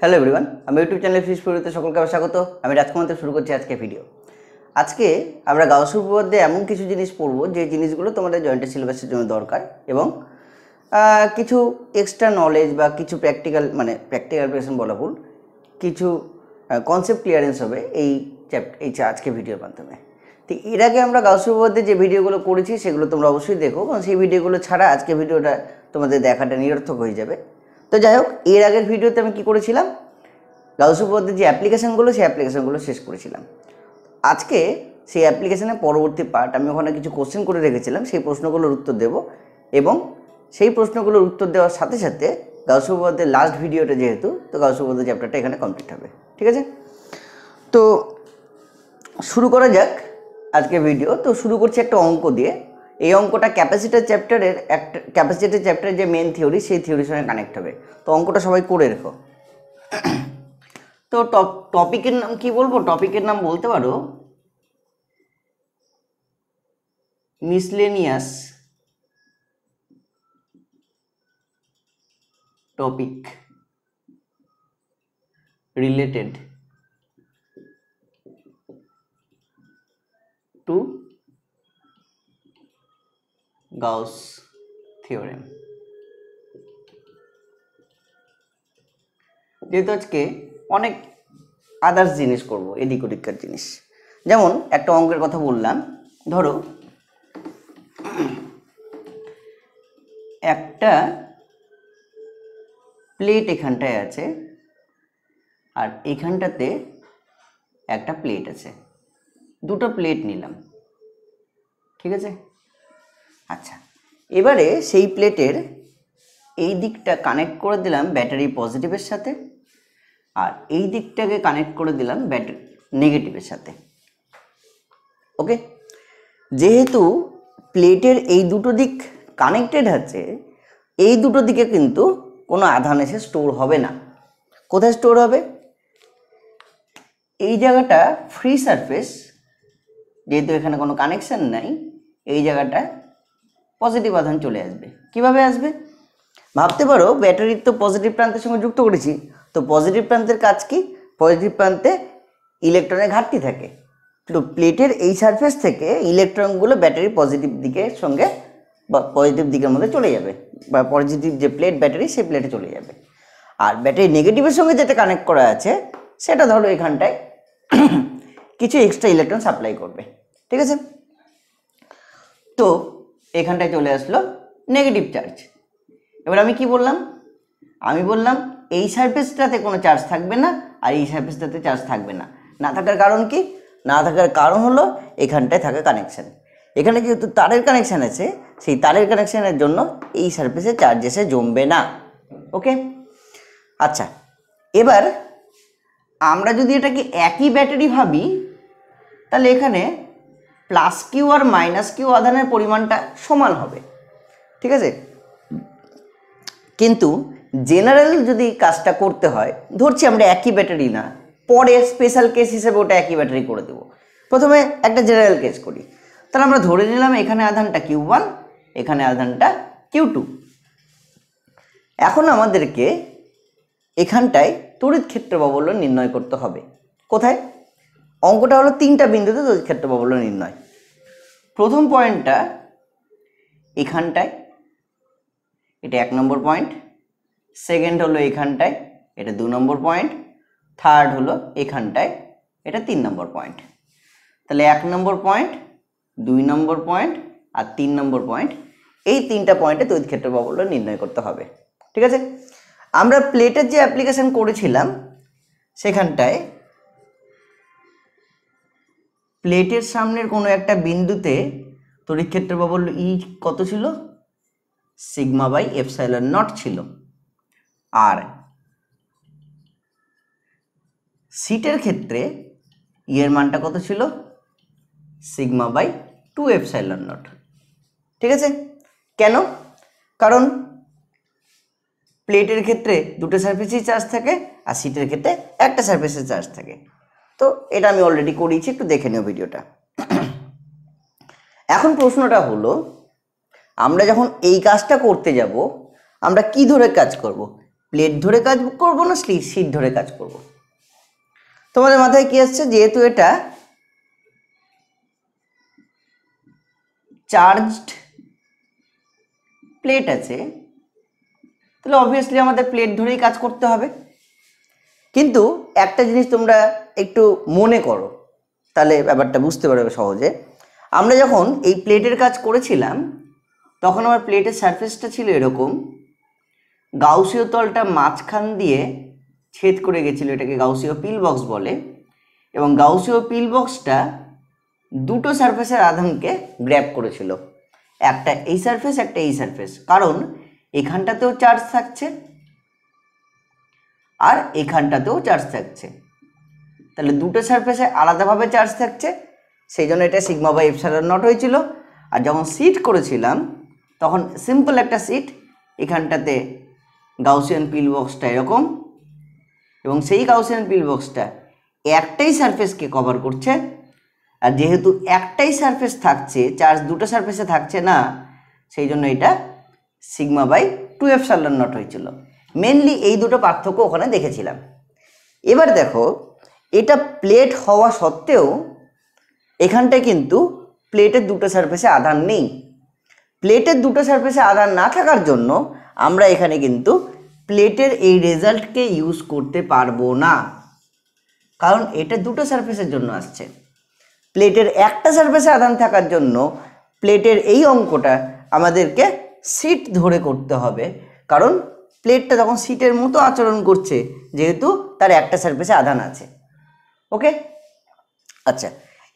Hello everyone আমি YouTube channel ফিস পুরোতে সকলকে স্বাগত আমি রাজকুমার শুরু করছি আজকে ভিডিও আজকে আমরা গাউসু উপপাদ্যে এমন কিছু জিনিস পড়ব যে জিনিসগুলো তোমাদের জয়েন্টের সিলেবাসের জন্য দরকার এবং কিছু এক্সট্রা নলেজ বা কিছু প্র্যাকটিক্যাল মানে প্র্যাকটিক্যাল প্রেশন বলা ভুল কিছু কনসেপ্ট ক্লিয়ারেন্স হবে এই চ্যাপ্টার এই আজকে ভিডিওর মাধ্যমে তো এর আগে আমরা গাউসু উপপাদ্যে যে ভিডিওগুলো করেছি সেগুলো তোমরা অবশ্যই দেখো কারণ সেই ভিডিওগুলো ছাড়া আজকে ভিডিওটা তোমাদের দেখাটা নিরর্থক হয়ে যাবে তো যাই হোক এর আগের ভিডিওতে আমি কী করেছিলাম গাউস উপপাদ্যের যে অ্যাপ্লিকেশানগুলো সেই অ্যাপ্লিকেশানগুলো শেষ করেছিলাম আজকে সেই অ্যাপ্লিকেশানের পরবর্তী পার্ট আমি ওখানে কিছু কোশ্চেন করে রেখেছিলাম সেই প্রশ্নগুলোর উত্তর দেব এবং সেই প্রশ্নগুলোর উত্তর দেওয়ার সাথে সাথে গাউস উপপাদ্যের লাস্ট ভিডিওটা যেহেতু তো গাউস উপপাদ্য চ্যাপ্টারটা এখানে কমপ্লিট হবে ঠিক আছে তো শুরু করা যাক আজকে ভিডিও তো শুরু করছি একটা অঙ্ক দিয়ে এই অঙ্কটা ক্যাপাসিটার চ্যাপ্টারের একটা ক্যাপাসিটার চ্যাপ্টারের যে মেন থিওরি সেই থিওরির সঙ্গে কানেক্ট হবে তো অঙ্কটা সবাই করে রেখো তো টপ টপিকের নাম কি বলবো টপিকের নাম বলতে পারো miscellaneous topic related to Gauss theorem যেহেতু আজকে অনেক আদার্স জিনিস করব এদিক ওদিককার জিনিস যেমন একটা অঙ্কের কথা বললাম ধরো একটা প্লেট এখানটায় আছে আর এখানটাতে একটা প্লেট আছে দুটো প্লেট নিলাম ঠিক আছে আচ্ছা এবারে সেই প্লেটের এই দিকটা কানেক্ট করে দিলাম ব্যাটারি পজিটিভের সাথে আর এই দিকটাকে কানেক্ট করে দিলাম ব্যাটারি নেগেটিভের সাথে ওকে যেহেতু প্লেটের এই দুটো দিক কানেক্টেড আছে এই দুটো দিকে কিন্তু কোনো আধান এসে স্টোর হবে না কোথায় স্টোর হবে এই জায়গাটা ফ্রি সারফেস যেহেতু এখানে কোনো কানেকশান নাই এই জায়গাটা পজিটিভ আধান চলে আসবে কিভাবে আসবে ভাবতে পারো ব্যাটারির তো পজিটিভ প্রান্তের সঙ্গে যুক্ত করেছি তো পজিটিভ প্রান্তের কাজ কি পজিটিভ প্রান্তে ইলেকট্রনের ঘাটতি থাকে তো প্লেটের এই সারফেস থেকে ইলেকট্রনগুলো ব্যাটারি পজিটিভ দিকের সঙ্গে বা পজিটিভ দিকের মধ্যে চলে যাবে বা পজিটিভ যে প্লেট ব্যাটারি সেই প্লেটে চলে যাবে আর ব্যাটারি নেগেটিভের সঙ্গে যেটা কানেক্ট করা আছে সেটা ধরো এখানটায় কিছু এক্সট্রা ইলেকট্রন সাপ্লাই করবে ঠিক আছে তো এখানটায় চলে আসলো নেগেটিভ চার্জ এবার আমি কি বললাম আমি বললাম এই সারফেসটাতে কোনো চার্জ থাকবে না আর এই সারফেসটাতে চার্জ থাকবে না না থাকার কারণ কি না থাকার কারণ হলো এখানটায় থাকা কানেকশান এখানে যেহেতু তারের কানেকশান আছে সেই তারের কানেকশানের জন্য এই সারফেসে চার্জ এসে জমবে না ওকে আচ্ছা এবার আমরা যদি এটাকে একই ব্যাটারি ভাবি তাহলে এখানে প্লাস কিউ আর মাইনাস কিউ আধানের পরিমাণটা সমান হবে ঠিক আছে কিন্তু জেনারেল যদি কাজটা করতে হয় ধরছি আমরা একই ব্যাটারি না পরে স্পেশাল কেস হিসেবে ওটা একই ব্যাটারি করে দেব প্রথমে একটা জেনারেল কেস করি তাহলে আমরা ধরে নিলাম এখানে আধানটা কিউ ওয়ান এখানে আধানটা কিউ টু এখন আমাদেরকে এখানটায় তড়িৎ ক্ষেত্র বাবল্য নির্ণয় করতে হবে কোথায় অঙ্কটা হলো তিনটা বিন্দুতে তড়িৎ ক্ষেত্র প্রবল নির্ণয় প্রথম পয়েন্টটা এখানটায় এটা এক নম্বর পয়েন্ট সেকেন্ড হলো এখানটায় এটা দু নম্বর পয়েন্ট থার্ড হলো এখানটায় এটা তিন নম্বর পয়েন্ট তাহলে এক নম্বর পয়েন্ট দুই নম্বর পয়েন্ট আর তিন নম্বর পয়েন্ট এই তিনটা পয়েন্টে তড়িৎ ক্ষেত্র প্রবল নির্ণয় করতে হবে ঠিক আছে আমরা প্লেটের যে অ্যাপ্লিকেশন করেছিলাম সেখানটায় প্লেটের সামনের কোনো একটা বিন্দুতে ক্ষেত্র বল ই কত ছিল সিগমা বাই এফসাইলন নট ছিল আর সিটের ক্ষেত্রে ইয়ের মানটা কত ছিল sigma by two epsilon naught ঠিক আছে কেন কারণ প্লেটের ক্ষেত্রে দুটো সার্ফেসেই চার্জ থাকে আর সিটের ক্ষেত্রে একটা সার্ফেসের চার্জ থাকে তো এটা আমি অলরেডি করিয়েছি একটু দেখে নিও ভিডিওটা এখন প্রশ্নটা হলো আমরা যখন এই কাজটা করতে যাব আমরা কি ধরে কাজ করব প্লেট ধরে কাজ করব না স্লিপ সিট ধরে কাজ করব তোমাদের মাথায় কি আসছে যেহেতু এটা চার্জড প্লেট আছে তাহলে অবভিয়াসলি আমাদের প্লেট ধরেই কাজ করতে হবে কিন্তু একটা জিনিস তোমরা একটু মনে করো তাহলে ব্যাপারটা বুঝতে পারবে সহজে আমরা যখন এই প্লেটের কাজ করেছিলাম তখন আমার প্লেটের সারফেসটা ছিল এরকম গাউসীয় তলটা মাঝখান দিয়ে ছেদ করে গেছিলো এটাকে গাউসীয় পিল বক্স বলে এবং গাউসীয় পিল বক্সটা দুটো সারফেসের আধানকে গ্র্যাপ করেছিল একটা এই সারফেস একটা এই সারফেস কারণ এখানটাতেও চার্জ থাকছে আর এখানটাতেও চার্জ থাকছে তাহলে দুটো সারফেসে আলাদাভাবে চার্জ থাকছে সেই জন্য এটা সিগমা বাই এফসারার নট হয়েছিল আর যখন সিট করেছিলাম তখন সিম্পল একটা সিট এখানটাতে গাউসিয়ান পিল বক্সটা এরকম এবং সেই গাউসিয়ান পিল বক্সটা একটাই সারফেসকে কভার করছে আর যেহেতু একটাই সারফেস থাকছে চার্জ দুটো সারফেসে থাকছে না সেই জন্য এটা sigma by two epsilon naught হয়েছিল মেনলি এই দুটো পার্থক্য ওখানে দেখেছিলাম এবার দেখো এটা প্লেট হওয়া সত্ত্বেও এখানটায় কিন্তু প্লেটের দুটো সার্ফেসে আধান নেই প্লেটের দুটো সার্ফেসে আধান না থাকার জন্য আমরা এখানে কিন্তু প্লেটের এই রেজাল্টকে ইউজ করতে পারবো না কারণ এটা দুটো সার্ফেসের জন্য আসছে প্লেটের একটা সার্ফেসে আধান থাকার জন্য প্লেটের এই অঙ্কটা আমাদেরকে সিট ধরে করতে হবে কারণ প্লেটটা তখন সিটের মতো আচরণ করছে যেহেতু তার একটা সার্ফেসে আধান আছে ওকে আচ্ছা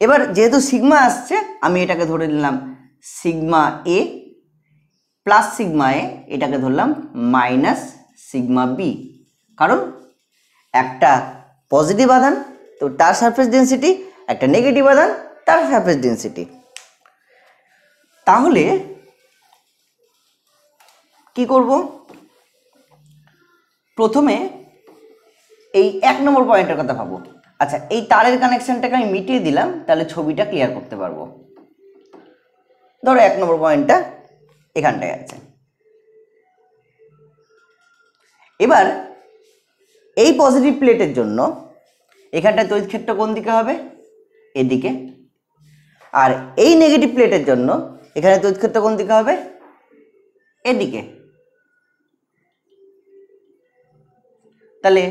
এবার যেহেতু সিগমা আসছে আমি এটাকে ধরে নিলাম sigma A plus sigma A এটাকে ধরলাম মাইনাস সিগমা বি কারণ একটা পজিটিভ আধান তো তার সারফেস ডেন্সিটি একটা নেগেটিভ আধান তার সারফেস ডেন্সিটি তাহলে কি করব প্রথমে এই এক নম্বর পয়েন্টের কথা ভাবো আচ্ছা এই তারের কানেকশানটাকে আমি মিটিয়ে দিলাম তাহলে ছবিটা ক্লিয়ার করতে পারবো ধরো এক নম্বর পয়েন্টটা এখানটায় আছে এবার এই পজিটিভ প্লেটের জন্য এখানটায় তৈরি ক্ষেত্র কোন দিকে হবে এদিকে আর এই নেগেটিভ প্লেটের জন্য এখানে তৈরি ক্ষেত্র কোন দিকে হবে এদিকে তাহলে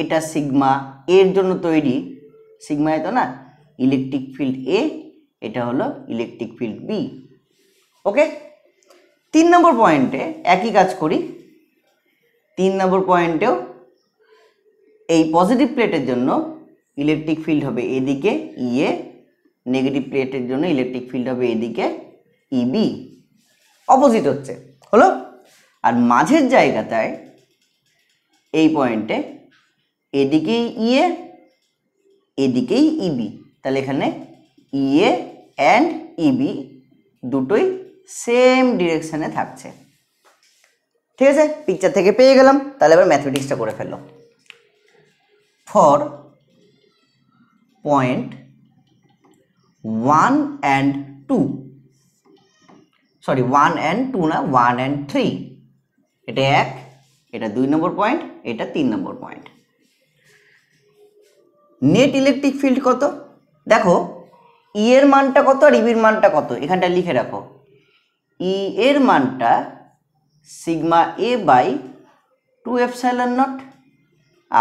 এটা সিগমা এর জন্য তৈরি সিগমা তো না ইলেকট্রিক ফিল্ড এ এটা হলো ইলেকট্রিক ফিল্ড বি ওকে তিন নম্বর পয়েন্টে একই কাজ করি তিন নম্বর পয়েন্টেও এই পজিটিভ প্লেটের জন্য ইলেকট্রিক ফিল্ড হবে এদিকে e এ নেগেটিভ প্লেটের জন্য ইলেকট্রিক ফিল্ড হবে এদিকে ইবি e অপোজিট হচ্ছে হলো আর মাঝের জায়গাটায় এই পয়েন্টে এদিকেই ইএ e এদিকেই ইবি e তাহলে এখানে ইএ অ্যান্ড ইবি দুটোই সেম ডিরেকশানে থাকছে ঠিক আছে পিকচার থেকে পেয়ে গেলাম তাহলে এবার ম্যাথমেটিক্সটা করে ফেললো for point one and two sorry one and two না ওয়ান অ্যান্ড থ্রি এটা এক এটা দুই নম্বর পয়েন্ট এটা তিন নম্বর পয়েন্ট নেট ইলেকট্রিক ফিল্ড কত দেখো ই e এর মানটা কত আর ইবির e মানটা কত এখানটা লিখে রাখো ই e এর মানটা sigma A by two epsilon naught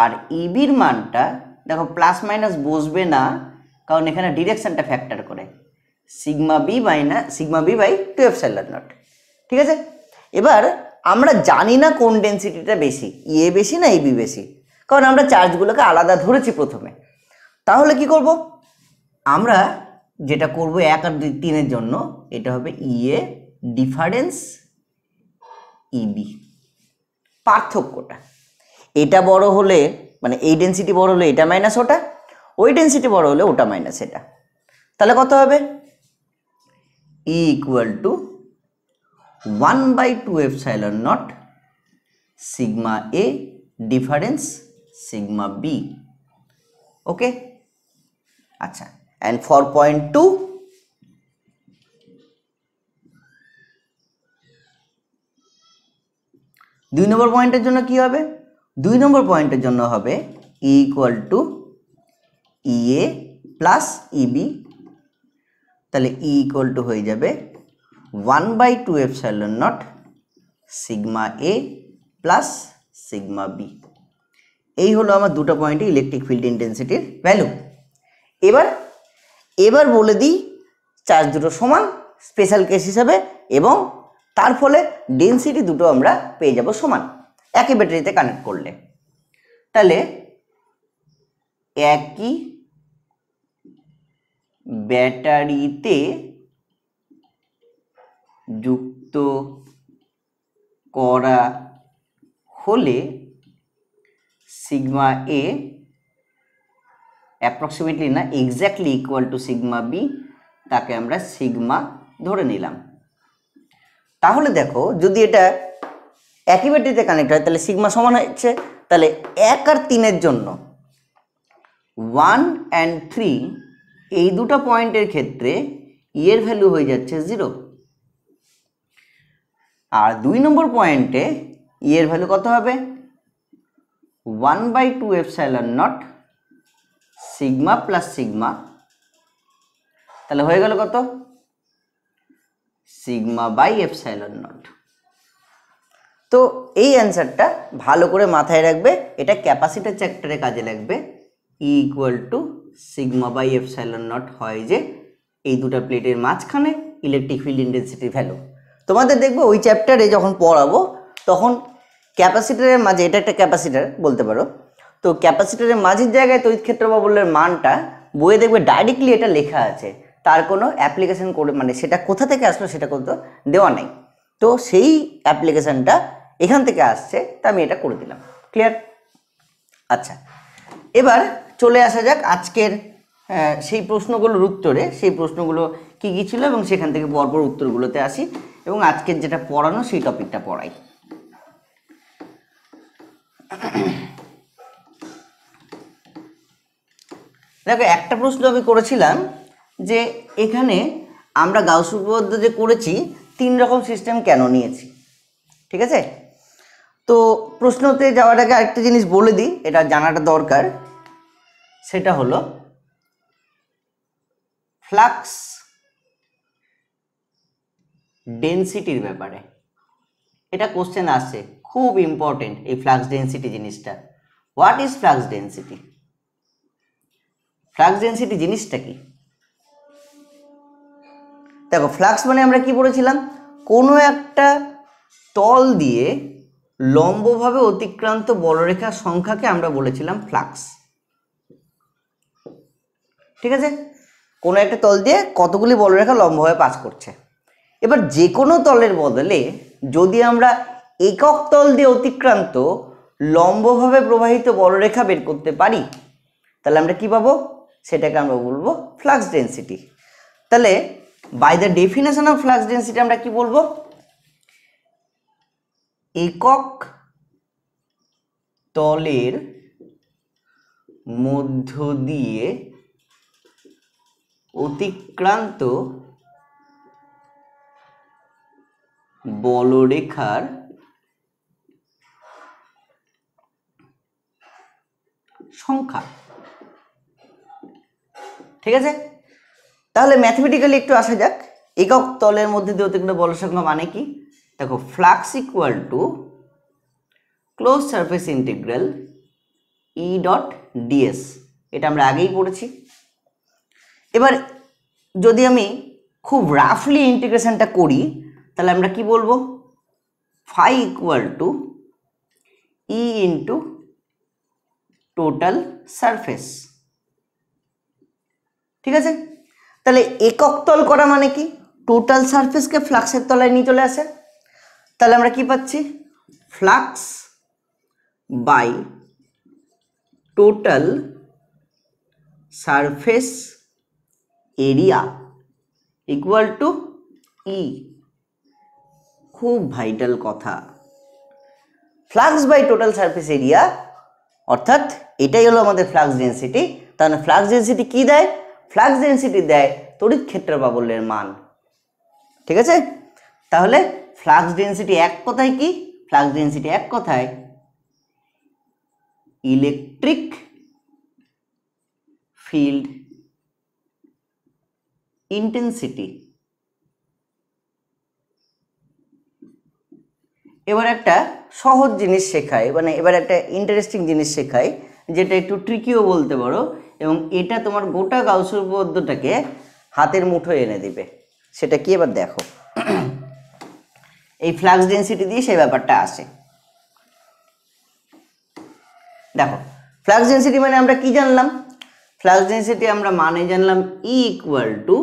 আর ইবির মানটা দেখো প্লাস মাইনাস বসবে না কারণ এখানে ডিরেকশানটা ফ্যাক্টর করে সিগমা বি বাই না sigma B by two epsilon naught ঠিক আছে এবার আমরা জানি না কোন ডেন্সিটিটা বেশি এ বেশি না এবি বেশি কারণ আমরা চার্জগুলোকে আলাদা ধরেছি প্রথমে তাহলে কি করব আমরা যেটা করব এক আর দুই তিনের জন্য এটা হবে ইয়ে ডিফারেন্স ইবি পার্থক্যটা এটা বড় হলে মানে এই ডেন্সিটি বড় হলে এটা মাইনাস ওটা ওই ডেন্সিটি বড় হলে ওটা মাইনাস এটা তাহলে কত হবে E equal to 1 by 2 epsilon naught sigma A difference sigma B. Okay. Acha. And 4.2 দুই নম্বর পয়েন্টের জন্য কি হবে দুই নম্বর পয়েন্টের জন্য হবে E equal to EA plus EB তাহলে ই ইকুয়াল টু হয়ে যাবে 1 by 2 epsilon naught sigma a plus sigma B এই হলো আমার দুটো পয়েন্টে ইলেকট্রিক ফিল্ড ইন্টেন্সিটির ভ্যালু এবার এবার বলে দিই চার্জ দুটো সমান স্পেশাল কেস হিসাবে এবং তার ফলে ডেন্সিটি দুটো আমরা পেয়ে যাব সমান একই ব্যাটারিতে কানেক্ট করলে তাহলে একই ব্যাটারিতে যুক্ত করা হলে সিগমা এ অ্যাপ্রক্সিমেটলি না exactly equal to sigma B তাকে আমরা সিগমা ধরে নিলাম তাহলে দেখো যদি এটা একই ব্যাটারিতে কানেক্ট হয় তাহলে সিগমা সমান হচ্ছে তাহলে এক আর তিনের জন্য ওয়ান অ্যান্ড থ্রি এই দুটো পয়েন্টের ক্ষেত্রে ইয়ের e ভ্যালু হয়ে যাচ্ছে জিরো আর দুই নম্বর পয়েন্টে ই e এর ভ্যালু কত হবে one by two epsilon naught sigma plus sigma তাহলে হয়ে গেল কত sigma by epsilon naught তো এই অ্যান্সারটা ভালো করে মাথায় রাখবে এটা ক্যাপাসিটার চ্যাপ্টারে কাজে লাগবে E equal to sigma by epsilon naught হয় যে এই দুটা প্লেটের মাঝখানে ইলেকট্রিক ফিল্ড ইন্টেন্সিটি ভ্যালু তোমাদের দেখবে ওই চ্যাপ্টারে যখন পড়াবো তখন ক্যাপাসিটারের মাঝে এটা একটা ক্যাপাসিটার বলতে পারো তো ক্যাপাসিটারের মাঝের জায়গায় তৈরি ক্ষেত্র বা বললের মানটা বইয়ে দেখবে ডাইরেক্টলি এটা লেখা আছে তার কোনো অ্যাপ্লিকেশান করে মানে সেটা কোথা থেকে আসলো সেটা কোথাও দেওয়া নেই তো সেই অ্যাপ্লিকেশানটা এখান থেকে আসছে তা আমি এটা করে দিলাম ক্লিয়ার আচ্ছা এবার চলে আসা যাক আজকের সেই প্রশ্নগুলোর উত্তরে সেই প্রশ্নগুলো কী কী ছিল এবং সেখান থেকে পরপর উত্তরগুলোতে আসি এবং আজকের যেটা পড়ানো সেই টপিকটা পড়াই দেখো একটা প্রশ্ন আমি করেছিলাম যে এখানে আমরা গাউস উপপাদ্য যে করেছি তিন রকম সিস্টেম কেন নিয়েছি ঠিক আছে তো প্রশ্নতে যাওয়ার আগে আরেকটা জিনিস বলে দিই এটা জানাটা দরকার সেটা হলো ফ্লাক্স ডেন্সিটির ব্যাপারে এটা কোশ্চেন আসছে খুব ইম্পর্টেন্ট এই ফ্লাক্স ডেন্সিটি জিনিসটা what is flux density flux density জিনিসটা কি দেখো ফ্লাক্স মানে আমরা কি বলেছিলাম কোনো একটা তল দিয়ে লম্বভাবে অতিক্রান্ত বলরেখার সংখ্যাকে আমরা বলেছিলাম ফ্লাক্স ঠিক আছে কোনো একটা তল দিয়ে কতগুলি বলরেখা লম্বভাবে পাস করছে এবার যে কোনো তলের বদলে যদি আমরা একক তল দিয়ে অতিক্রান্ত লম্বভাবে প্রবাহিত বড়রেখা বের করতে পারি তাহলে আমরা কি পাবো সেটাকে আমরা বলবো ফ্লাক্স ডেন্সিটি তাহলে by the definition of flux density আমরা কি বলবো একক তলের মধ্য দিয়ে অতিক্রান্ত বলরেখার সংখ্যা ঠিক আছে তাহলে ম্যাথমেটিক্যালি একটু আসা যাক একক তলের মধ্যে দিয়ে অতিরিক্ত বলের সংখ্যা মানে কি দেখো flux equal to close surface integral E dot dS এটা আমরা আগেই পড়েছি এবার যদি আমি খুব রাফলি ইন্টিগ্রেশনটা করি তাহলে আমরা কি বলবো phi equal to E into total surface ঠিক আছে তাহলে একক তল করা মানে কি টোটাল সারফেসকে ফ্লাক্সের তলায় নিয়ে চলে আসে তাহলে আমরা কি পাচ্ছি flux by total surface area equal to E খুব ভাইটাল কথা flux by total surface area অর্থাৎ এটাই হলো আমাদের ফ্লাক্স ডেন্সিটি তাহলে ফ্লাক্স ডেন্সিটি কি দেয় ফ্লাক্স ডেন্সিটি দেয় তড়িৎ ক্ষেত্র বাবলের মান ঠিক আছে তাহলে ফ্লাক্স ডেন্সিটি এক কথায় কি ফ্লাক্স ডেন্সিটি এক কথায় ইলেকট্রিক ফিল্ড ইন্টেন্সিটি এবার একটা সহজ জিনিস শেখায় মানে এবার একটা ইন্টারেস্টিং জিনিস শেখায় যেটা একটু ট্রিকিও বলতে পারো এবং এটা তোমার গোটা গাউসবদ্ধটাকে হাতের মুঠোয় এনে দিবে সেটা কি এবার দেখো এই ফ্লাক্স ডেন্সিটি দিয়ে সেই ব্যাপারটা আসে দেখো ফ্লাক্স ডেন্সিটি মানে আমরা কি জানলাম ফ্লাক্স ডেন্সিটি আমরা মানে জানলাম E equal to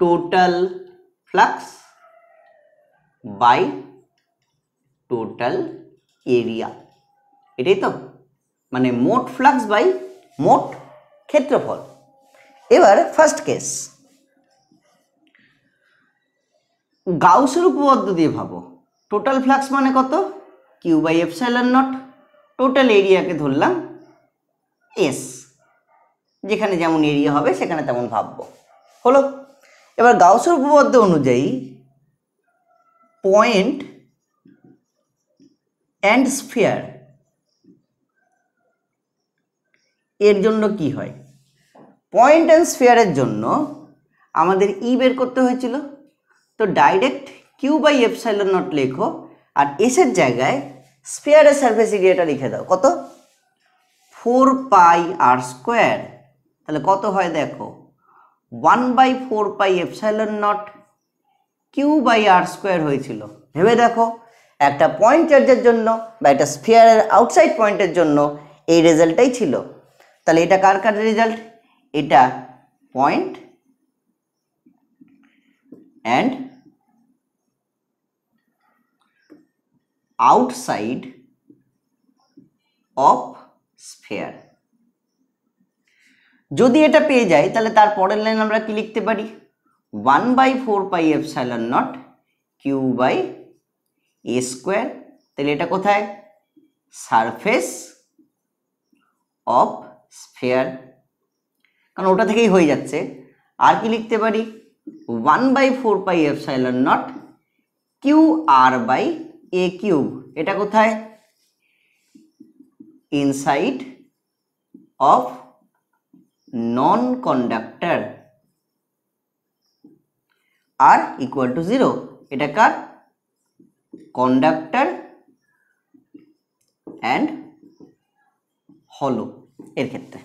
total flux by total area এটাই তো মানে মোট ফ্লাক্স বাই মোট ক্ষেত্রফল এবার ফার্স্ট কেস গাউসের উপপাদ্য দিয়ে ভাবো টোটাল ফ্লাক্স মানে কত Q by epsilon naught total এরিয়াকে ধরলাম এস যেখানে যেমন এরিয়া হবে সেখানে তেমন ভাববো হলো এবার গাউসের উপপাদ্য অনুযায়ী পয়েন্ট অ্যান্ড স্ফেয়ার এর জন্য কি হয় পয়েন্ট অ্যান্ড স্ফেয়ারের জন্য আমাদের ই e বের করতে হয়েছিল তো direct Q by epsilon naught লেখো আর এসের জায়গায় স্পেয়ারের সার্ফেস এরিয়াটা লিখে দাও কত ফোর পাই আর স্কোয়ার তাহলে কত হয় দেখো one by four pi epsilon naught Q by R square হয়েছিল ভেবে দেখো একটা পয়েন্ট চার্জের জন্য বা একটা স্পিয়ারের আউটসাইড পয়েন্টের জন্য এই রেজাল্টটাই ছিল তাহলে এটা কার কার রেজাল্ট এটা point and outside of sphere যদি এটা পেয়ে যাই তাহলে তার পরের লাইন আমরা কি লিখতে পারি 1 by four pi epsilon naught Q by A square তাহলে এটা কোথায় সারফেস অফ স্ফেয়ার কারণ ওটা থেকেই হয়ে যাচ্ছে আর কি লিখতে পারি one by four pi epsilon naught Q R by A cube এটা কোথায় inside of non conductor R equal to zero এটা কার কন্ডাক্টর অ্যান্ড হলো এর ক্ষেত্রে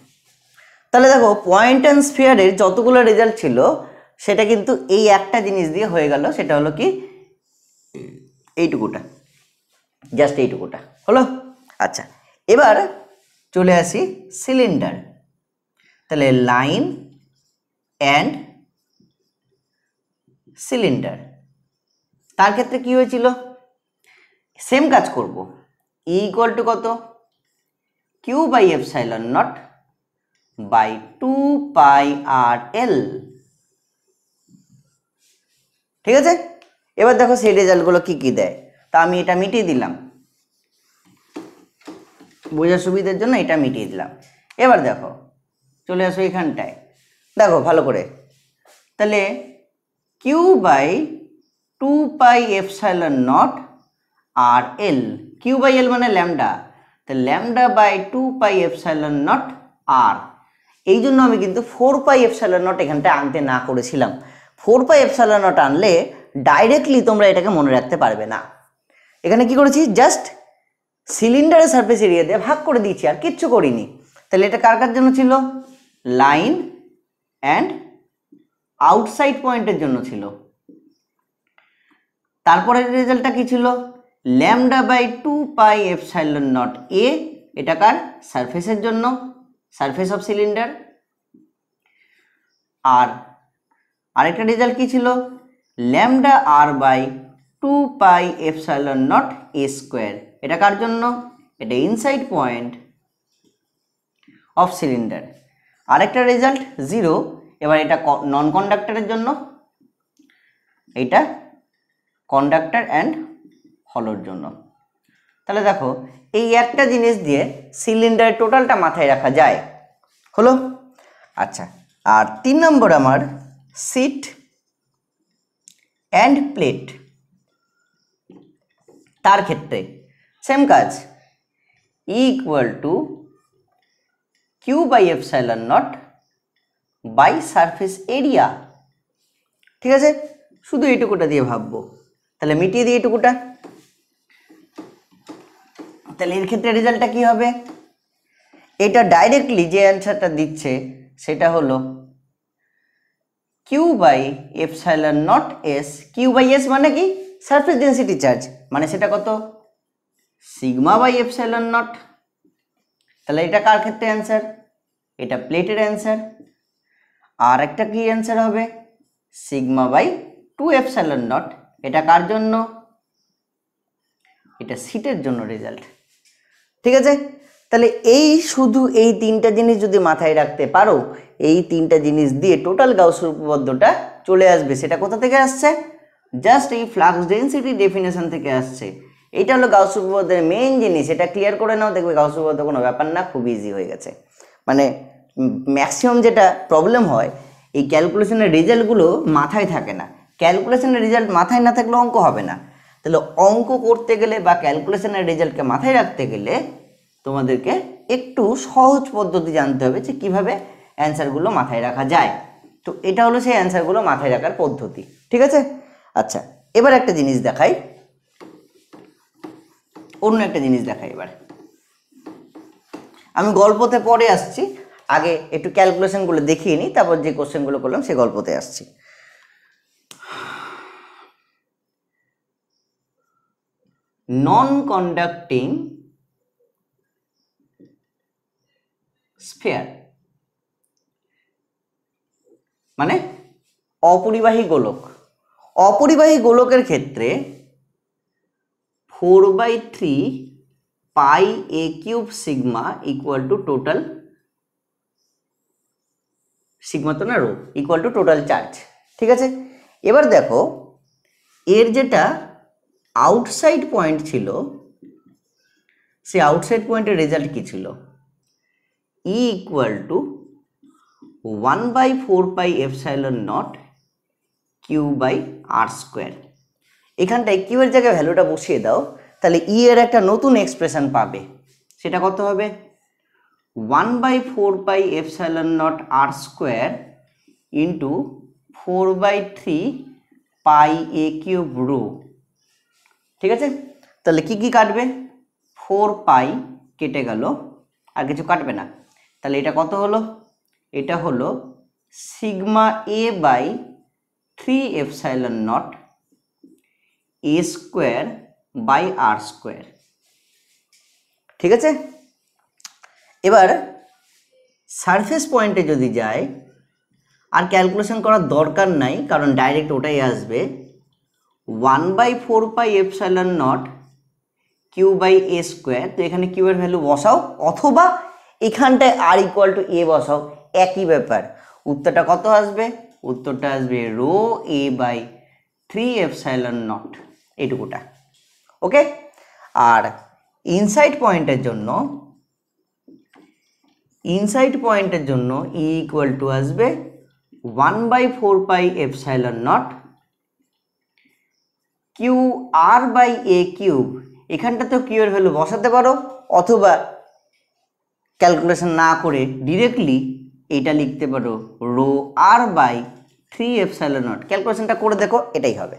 তাহলে দেখো পয়েন্ট অ্যান্ড স্পিয়ারের যতগুলো রেজাল্ট ছিল সেটা কিন্তু এই একটা জিনিস দিয়ে হয়ে গেল সেটা হলো কি এইটুকুটা জাস্ট এইটুকুটা হলো আচ্ছা এবার চলে আসি সিলিন্ডার তাহলে লাইন অ্যান্ড সিলিন্ডার তার ক্ষেত্রে কি হয়েছিল সেম কাজ করব ই e টু কত Q by epsilon naught by two pi R L ঠিক আছে এবার দেখো সেই রেজাল্টগুলো কি কি দেয় তা আমি এটা মিটিয়ে দিলাম বোঝার সুবিধার জন্য এটা মিটিয়ে দিলাম এবার দেখো চলে আসো এখানটায় দেখো ভালো করে তাহলে Q by two pi epsilon naught R L Q by এল মানে ল্যামডা তো lambda by two pi epsilon naught R এই জন্য আমি কিন্তু ফোর পাই epsilon নট এখানটা আনতে না করেছিলাম ফোর পাই epsilon নট আনলে ডাইরেক্টলি তোমরা এটাকে মনে রাখতে পারবে না এখানে কি করেছি জাস্ট সিলিন্ডারের সার্ফেস এরিয়া দিয়ে ভাগ করে দিয়েছি আর কিচ্ছু করিনি তাহলে এটা কার কার জন্য ছিল লাইন অ্যান্ড আউটসাইড পয়েন্টের জন্য ছিল তারপরের রেজাল্টটা কি ছিল lambda by two pi epsilon naught এ এটা কার সারফেসের জন্য সারফেস অফ সিলিন্ডার আর আরেকটা রেজাল্ট কি ছিল lambda R by two pi epsilon naught A square এটা কার জন্য এটা ইনসাইড পয়েন্ট অফ সিলিন্ডার আরেকটা রেজাল্ট জিরো এবার এটা নন কন্ডাক্টরের জন্য এইটা কন্ডাক্টর অ্যান্ড হলোর জন্য তাহলে দেখো এই একটা জিনিস দিয়ে সিলিন্ডারের টোটালটা মাথায় রাখা যায় হলো আচ্ছা আর তিন নম্বর আমার সিট অ্যান্ড প্লেট তার ক্ষেত্রে সেম কাজ equal to Q by epsilon naught by surface area ঠিক আছে শুধু এইটুকুটা দিয়ে ভাববো তাহলে মিটিয়ে দিই এইটুকুটা তাহলে এর ক্ষেত্রে রেজাল্টটা কি হবে এটা ডাইরেক্টলি যে অ্যান্সারটা দিচ্ছে সেটা হলো Q by epsilon naught S Q by S মানে কি সারফেস ডেন্সিটি চার্জ মানে সেটা কত sigma by epsilon naught তাহলে এটা কার ক্ষেত্রে অ্যান্সার এটা প্লেটের অ্যান্সার আর একটা কি অ্যান্সার হবে sigma by two epsilon naught এটা কার জন্য এটা সিটের জন্য রেজাল্ট ঠিক আছে তাহলে এই শুধু এই তিনটা জিনিস যদি মাথায় রাখতে পারো এই তিনটা জিনিস দিয়ে টোটাল গাউসের রূপবদ্ধটা চলে আসবে সেটা কোথা থেকে আসছে জাস্ট এই ফ্লাক্স ডেন্সিটি ডেফিনেশন থেকে আসছে এটা হলো গাউস উপপাদ্যের মেইন জিনিস এটা ক্লিয়ার করে নাও দেখবে গাউস উপপাদ্য কোনো ব্যাপার না খুব ইজি হয়ে গেছে মানে ম্যাক্সিমাম যেটা প্রবলেম হয় এই ক্যালকুলেশনের রেজাল্টগুলো মাথায় থাকে না ক্যালকুলেশনের রেজাল্ট মাথায় না থাকলে অঙ্ক হবে না তাহলে অঙ্ক করতে গেলে বা ক্যালকুলেশনের রেজাল্টকে মাথায় রাখতে গেলে তোমাদেরকে একটু সহজ পদ্ধতি জানতে হবে যে কীভাবে অ্যান্সারগুলো মাথায় রাখা যায় তো এটা হলো সেই অ্যান্সারগুলো মাথায় রাখার পদ্ধতি ঠিক আছে আচ্ছা এবার একটা জিনিস দেখাই অন্য একটা জিনিস দেখাই এবার আমি গল্পতে পরে আসছি আগে একটু ক্যালকুলেশনগুলো দেখিয়ে নিই তারপর যে কোশ্চেনগুলো করলাম সে গল্পতে আসছি নন কন্ডাক্টিং স্ফেয়ার মানে অপরিবাহী গোলক অপরিবাহী গোলকের ক্ষেত্রে four by three pi A cube sigma equal to total sigma না rho equal to total charge ঠিক আছে এবার দেখো এর যেটা আউটসাইড পয়েন্ট ছিল সে আউটসাইড পয়েন্টের রেজাল্ট কী ছিল E equal to one by four by epsilon naught Q by R square এখানটায় কিউয়ের জায়গায় ভ্যালুটা বসিয়ে দাও তাহলে ই e এর একটা নতুন এক্সপ্রেশন পাবে সেটা কত হবে one by four by epsilon naught R square into four by three pi A cube rho ঠিক আছে তাহলে কি কি কাটবে ফোর পাই কেটে গেল আর কিছু কাটবে না তাহলে এটা কত হলো এটা হলো sigma A by three epsilon naught A square by R square ঠিক আছে এবার সারফেস পয়েন্টে যদি যায় আর ক্যালকুলেশন করার দরকার নাই কারণ ডাইরেক্ট ওটাই আসবে one by four pi epsilon naught Q by A square তো এখানে কিউয়ের ভ্যালু বসাও অথবা এখানটায় আর ইকুয়াল টু এ বসাও একই ব্যাপার উত্তরটা কত আসবে উত্তরটা আসবে rho A by three epsilon naught এটুকুটা ওকে আর ইনসাইড পয়েন্টের জন্য ইনসাইড পয়েন্টের জন্য ই ইকুয়াল টু আসবে one by four pi epsilon naught Q R by A cube এখানটাতে কিউ এর ভ্যালু বসাতে পারো অথবা ক্যালকুলেশন না করে ডিরেক্টলি এটা লিখতে পারো রো আর বাই থ্রি এফ এফসাইলন নট ক্যালকুলেশনটা করে দেখো এটাই হবে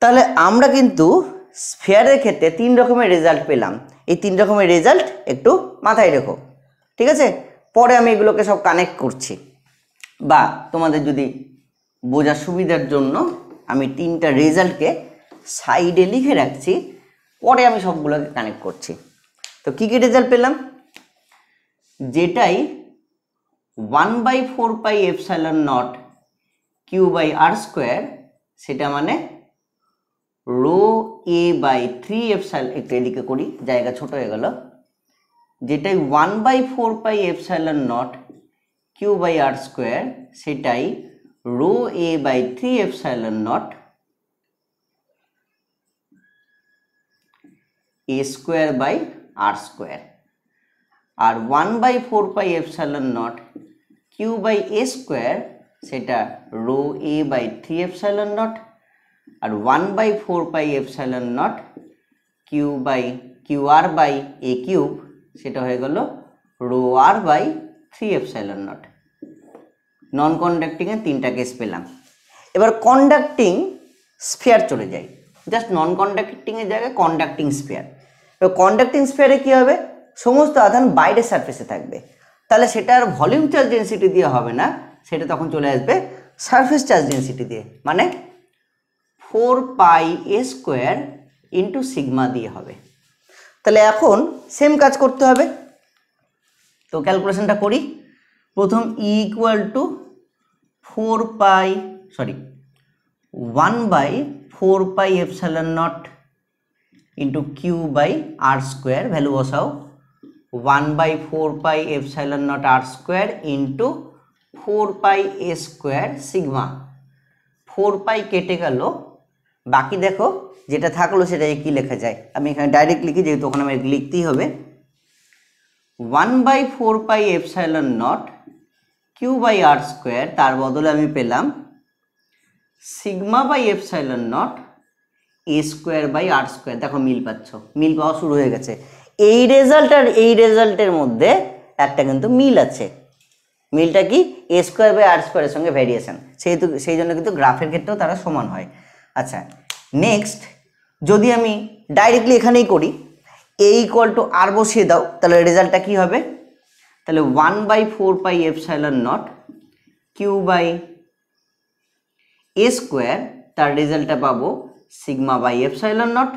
তাহলে আমরা কিন্তু স্ফেয়ারের ক্ষেত্রে তিন রকমের রেজাল্ট পেলাম এই তিন রকমের রেজাল্ট একটু মাথায় রেখো ঠিক আছে পরে আমি এগুলোকে সব কানেক্ট করছি বা তোমাদের যদি বোঝার সুবিধার জন্য আমি তিনটা রেজাল্টকে সাইডে লিখে রাখছি পরে আমি সবগুলোকে কানেক্ট করছি তো কী কী রেজাল্ট পেলাম যেটাই one by four pi epsilon naught Q by R square সেটা মানে rho A by three epsilon একটু এদিকে করি জায়গা ছোট হয়ে গেল যেটাই one by four pi epsilon naught Q by R square সেটাই rho A by three epsilon naught A square by R square আর one by four pi epsilon naught Q by A square সেটা rho A by three epsilon naught আর one by four pi epsilon naught Q by Q R by A cube সেটা হয়ে গেল rho R by three epsilon naught non কন্ডাক্টিংয়ের তিনটা case পেলাম এবার conducting spare চলে যাই জাস্ট নন কন্ডাক্টিংয়ের জায়গায় কন্ডাক্টিং স্পেয়ার এবার কন্ডাক্টিং স্পেয়ারে কী হবে সমস্ত আধান বাইরের সারফেসে থাকবে তাহলে সেটা আর ভলিউম চার্জ ডেন্সিটি দিয়ে হবে না সেটা তখন চলে আসবে সারফেস চার্জ ডেন্সিটি দিয়ে মানে ফোর পাই এ স্কোয়ার ইন্টু সিগমা দিয়ে হবে তাহলে এখন সেম কাজ করতে হবে তো ক্যালকুলেশনটা করি প্রথম equal to four pi sorry one by four pi epsilon naught into Q by R square value বসাও one by four pi epsilon naught R square into four pi A square sigma four pi কেটে গেল বাকি দেখো যেটা থাকলো সেটাকে কি লেখা যায় আমি এখানে ডাইরেক্ট লিখি যেহেতু ওখানে আমাকে লিখতেই হবে one by four pi epsilon naught Q by R square তার বদলে আমি পেলাম sigma by epsilon naught A square by R square দেখো মিল পাচ্ছ মিল পাওয়া শুরু হয়ে গেছে এই রেজাল্ট আর এই রেজাল্টের মধ্যে একটা কিন্তু মিল আছে মিলটা কি এ স্কোয়ার বাই আর স্কোয়ারের সঙ্গে ভ্যারিয়েশন সেহেতু সেই জন্য কিন্তু গ্রাফের ক্ষেত্রেও তারা সমান হয় আচ্ছা নেক্সট যদি আমি ডাইরেক্টলি এখানেই করি এ ইকুয়াল টু আর বসিয়ে দাও তাহলে রেজাল্টটা কী হবে তাহলে one by four pi epsilon naught Q by A square তার রেজাল্টটা পাবো sigma by epsilon naught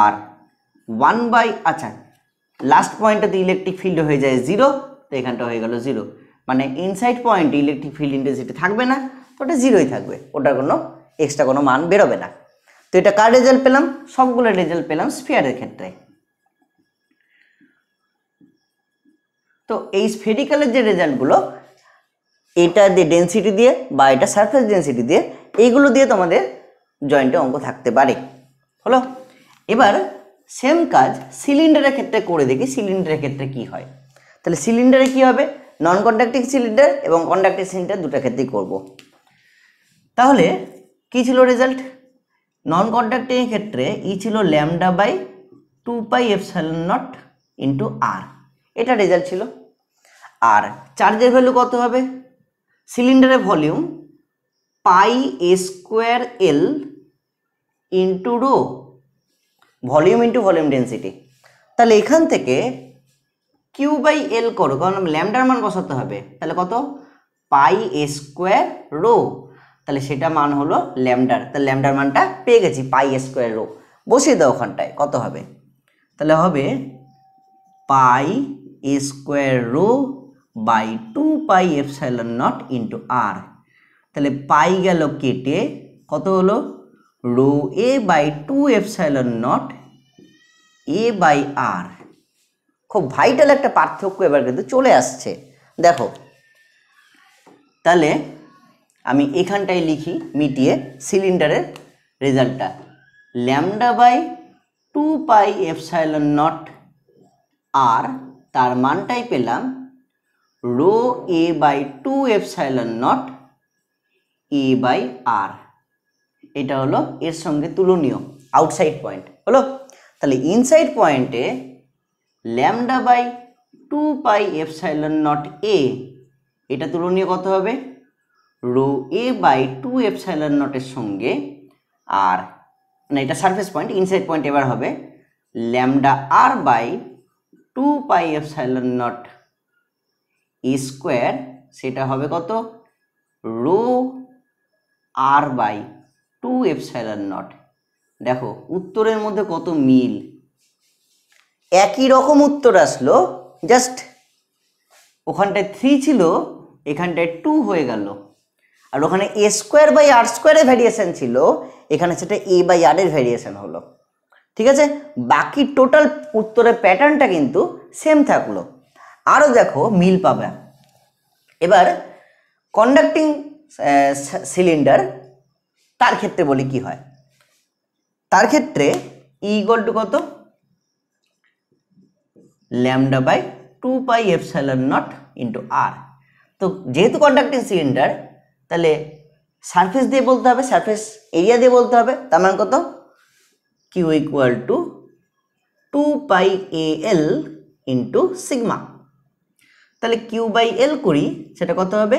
আর ওয়ান বাই আচ্ছা লাস্ট পয়েন্টটাতে ইলেকট্রিক ফিল্ড হয়ে যায় জিরো তো এখানটা হয়ে গেল জিরো মানে inside point electric field intensity থাকবে না ওটা জিরোই থাকবে ওটার কোনো এক্সট্রা কোনো মান বেরোবে না তো এটা কার রেজাল্ট পেলাম সবগুলো রেজাল্ট পেলাম স্পেয়ারের ক্ষেত্রে তো এই স্ফেরিক্যালের যে রেজাল্টগুলো এটা দিয়ে ডেন্সিটি দিয়ে বা এটা সারফেস ডেন্সিটি দিয়ে এইগুলো দিয়ে তোমাদের জয়েন্টে অঙ্ক থাকতে পারে হলো এবার সেম কাজ সিলিন্ডারের ক্ষেত্রে করে দেখি সিলিন্ডারের ক্ষেত্রে কি হয় তাহলে সিলিন্ডারে কি হবে নন কন্ডাক্টিং সিলিন্ডার এবং কন্ডাক্টিং সিলিন্ডার দুটো ক্ষেত্রেই করব তাহলে কি ছিল রেজাল্ট নন এর ক্ষেত্রে ই e ছিল lambda by two pi epsilon naught into r এটা রেজাল্ট ছিল আর চার্জের ভ্যালু কত হবে সিলিন্ডারের ভলিউম পাই এ square l into rho volume into volume density তাহলে এখান থেকে কিউ বাই এল করো কারণ ল্যামডার মান বসাতে হবে তাহলে কত পাই এ স্কোয়ার রো তাহলে সেটা মান হলো ল্যামডার তাহলে ল্যামডার মানটা পেয়ে গেছি পাই স্কোয়ার রো বসিয়ে দাও ওখানটায় কত হবে তাহলে হবে pi A square rho by two pi epsilon naught into r তাহলে পাই গেল কেটে কত হলো rho A by two epsilon naught a by r খুব ভাইটাল একটা পার্থক্য এবার কিন্তু চলে আসছে দেখো তাহলে আমি এখানটায় লিখি মিটিয়ে সিলিন্ডারের রেজাল্টটা lambda by two pi epsilon naught r তার মানটাই পেলাম rho A by two epsilon naught a by r এটা হলো এর সঙ্গে তুলনীয় আউটসাইড পয়েন্ট হলো তাহলে ইনসাইড পয়েন্টে lambda by two pi epsilon naught এ এটা তুলনীয় কত হবে rho A by two epsilon নটের সঙ্গে আর না এটা সারফেস পয়েন্ট ইনসাইড পয়েন্ট এবার হবে lambda R by two pi epsilon naught A square সেটা হবে কত rho R by two epsilon naught দেখো উত্তরের মধ্যে কত মিল একই রকম উত্তর আসলো জাস্ট ওখানটায় থ্রি ছিল এখানটায় টু হয়ে গেল আর ওখানে এ স্কোয়ার বাই আর স্কোয়ারের ভ্যারিয়েশন ছিল এখানে সেটা এ বাই আরের ভ্যারিয়েশান হলো ঠিক আছে বাকি টোটাল উত্তরের প্যাটার্নটা কিন্তু সেম থাকলো আরও দেখো মিল পাবে এবার কন্ডাক্টিং সিলিন্ডার তার ক্ষেত্রে বলি কি হয় তার ক্ষেত্রে ইগল e টু কত lambda by two pi epsilon naught into r তো যেহেতু কন্ডাক্টিং সিলিন্ডার তাহলে সারফেস দিয়ে বলতে হবে সারফেস এরিয়া দিয়ে বলতে হবে তার মানে কত q equal to two pi a l into sigma তাহলে কিউ বাই এল করি সেটা কত হবে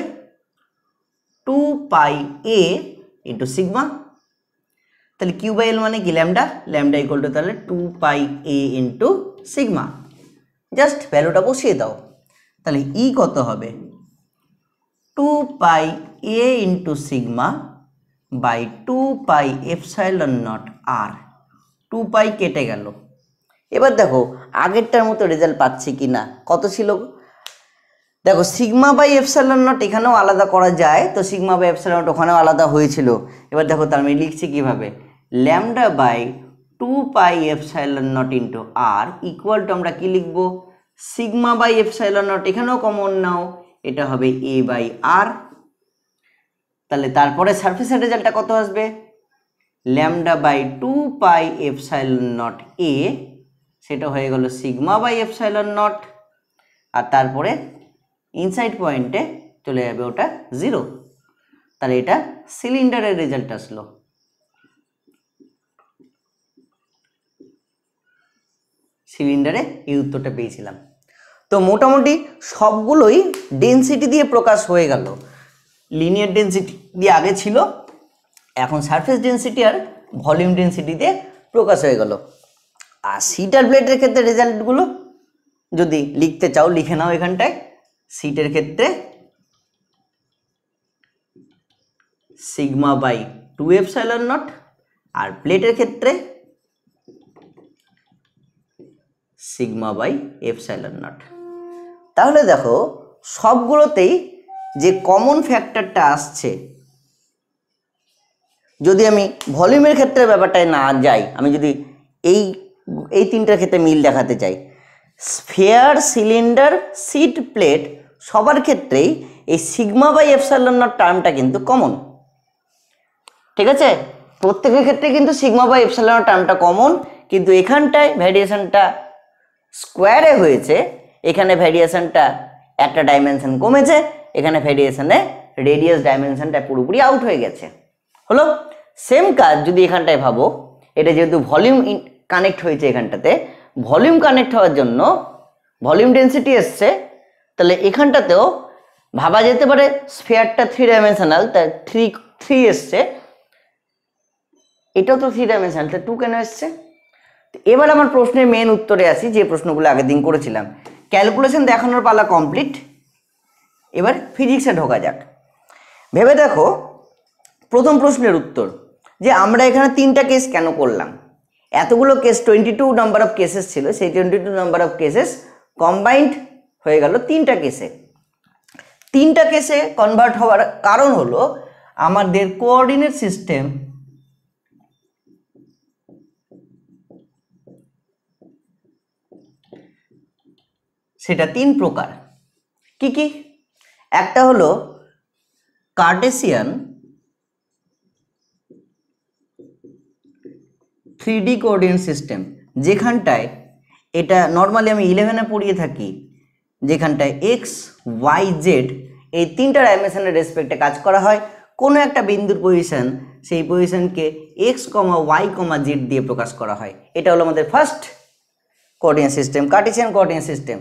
two pi a into sigma তাহলে কিউ বাই এল মানে কি ল্যামডা ল্যামডা ইকুয়াল টু তাহলে two pi a into sigma just ভ্যালুটা বসিয়ে দাও তাহলে ই e কত হবে 2 pi a into sigma by 2 pi epsilon not r 2 pi কেটে গেল এবার দেখো আগেরটার মতো রেজাল্ট পাচ্ছি কি না কত ছিল দেখো সিগমা বাই এফসালন নট এখানেও আলাদা করা যায় তো সিগমা বাই এফসালন নট ওখানেও আলাদা হয়েছিল এবার দেখো তার আমি মানে লিখছি কীভাবে lambda by two pi epsilon naught into r equal to আমরা কী লিখবো সিগমা বাই এফসাইলন নট এখানেও কমন নাও এটা হবে এ বাই আর তাহলে তারপরে সার্ফেসের রেজাল্টটা কত আসবে lambda by two pi epsilon naught a সেটা হয়ে গেল সিগমা বাই এফসাইলন নট আর তারপরে ইনসাইড পয়েন্টে চলে যাবে ওটা জিরো তাহলে এটা সিলিন্ডারের রেজাল্ট আসলো সিলিন্ডারে এই উত্তরটা পেয়েছিলাম তো মোটামুটি সবগুলোই ডেন্সিটি দিয়ে প্রকাশ হয়ে গেল লিনিয়ার ডেন্সিটি দিয়ে আগে ছিল এখন সারফেস ডেন্সিটি আর ভলিউম ডেন্সিটি দিয়ে প্রকাশ হয়ে গেল আর সিটার প্লেটের ক্ষেত্রে রেজাল্টগুলো যদি লিখতে চাও লিখে নাও এখানটায় সিটের ক্ষেত্রে sigma by two epsilon naught আর প্লেটের ক্ষেত্রে sigma by epsilon naught তাহলে দেখো সবগুলোতেই যে কমন ফ্যাক্টরটা আসছে যদি আমি ভলিউমের ক্ষেত্রে ব্যাপারটায় না যাই আমি যদি এই এই তিনটার ক্ষেত্রে মিল দেখাতে চাই স্ফেয়ার সিলিন্ডার সিট প্লেট সবার ক্ষেত্রেই এই সিগমা বাই এফসাইলন টার্মটা কিন্তু কমন ঠিক আছে প্রত্যেকের ক্ষেত্রে কিন্তু সিগমা বাই এফসাইলন টার্মটা কমন কিন্তু এখানটায় ভ্যারিয়েশনটা স্কোয়ারে হয়েছে এখানে ভ্যারিয়েশনটা একটা ডাইমেনশন কমেছে এখানে ভ্যারিয়েশনে রেডিয়াস ডাইমেনশনটা পুরোপুরি আউট হয়ে গেছে হলো সেম কাজ যদি এখানটায় ভাবো এটা যেহেতু ভলিউম কানেক্ট হয়েছে এখানটাতে ভলিউম কানেক্ট হওয়ার জন্য ভলিউম ডেন্সিটি এসছে তাহলে এখানটাতেও ভাবা যেতে পারে স্পেয়ারটা থ্রি ডাইমেনশনাল তাই থ্রি থ্রি এসছে এটাও তো থ্রি ডাইমেনশনাল তাই টু কেন এসছে এবার আমার প্রশ্নের মেন উত্তরে আসি যে প্রশ্নগুলো আগের দিন করেছিলাম ক্যালকুলেশন দেখানোর পালা কমপ্লিট এবার ফিজিক্সে ঢোকা যাক ভেবে দেখো প্রথম প্রশ্নের উত্তর যে আমরা এখানে তিনটা কেস কেন করলাম এতগুলো case twenty two number of cases ছিল সেই twenty two number of cases combined হয়ে গেল তিনটা কেসে তিনটা কেসে কনভার্ট হওয়ার কারণ হলো আমাদের কোঅর্ডিনেট সিস্টেম সেটা তিন প্রকার কি কি একটা হলো Cartesian three D coordinate system যেখানটায় এটা নর্মালি আমি ইলেভেনে পড়িয়ে থাকি যেখানটায় এক্স ওয়াই জেড এই তিনটা ডাইমেনশনের রেসপেক্টে কাজ করা হয় কোনো একটা বিন্দুর পজিশন সেই পজিশনকে x comma y comma z দিয়ে প্রকাশ করা হয় এটা হলো আমাদের first coordinate system Cartesian coordinate system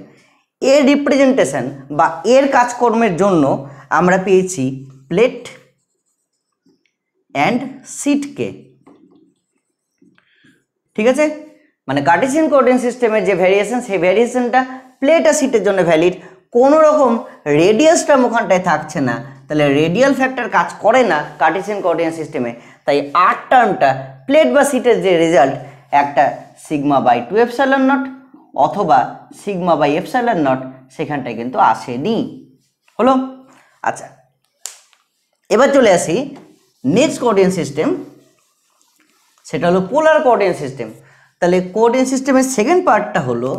এর রিপ্রেজেন্টেশন বা এর কাজকর্মের জন্য আমরা পেয়েছি প্লেট অ্যান্ড সিটকে ঠিক আছে মানে কার্টেসিয়ান কোঅর্ডিনেট সিস্টেমের যে ভ্যারিয়েশন সেই ভ্যারিয়েশনটা প্লেট আর সিটের জন্য ভ্যালিড কোনো রকম রেডিয়াসটা ওখানটায় থাকছে না তাহলে রেডিয়াল ফ্যাক্টর কাজ করে না কার্টেসিয়ান কোঅর্ডিনেট সিস্টেমে তাই আট টার্মটা প্লেট বা সিটের যে রেজাল্ট একটা sigma by two epsilon naught অথবা সিগমা বাই এফসাইলার নট সেখানটায় কিন্তু আসেনি হলো আচ্ছা এবার চলে আসি নেক্সট কোঅর্ডিনেট সিস্টেম সেটা হলো পোলার কোঅর্ডিনেট সিস্টেম তাহলে কোঅর্ডিনেট সিস্টেমের সেকেন্ড পার্টটা হলো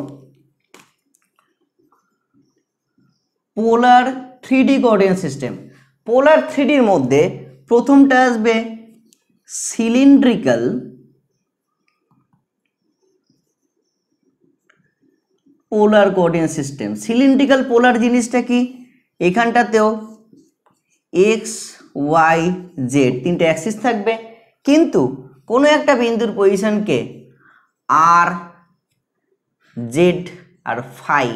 polar three D coordinate system polar three ডির মধ্যে প্রথমটা আসবে cylindrical polar coordinate system cylindrical polar জিনিসটা কি এখানটাতেও এক্স ওয়াই জেড তিনটে অ্যাক্সিস থাকবে কিন্তু কোনো একটা বিন্দুর পজিশনকে আর জেড আর ফাই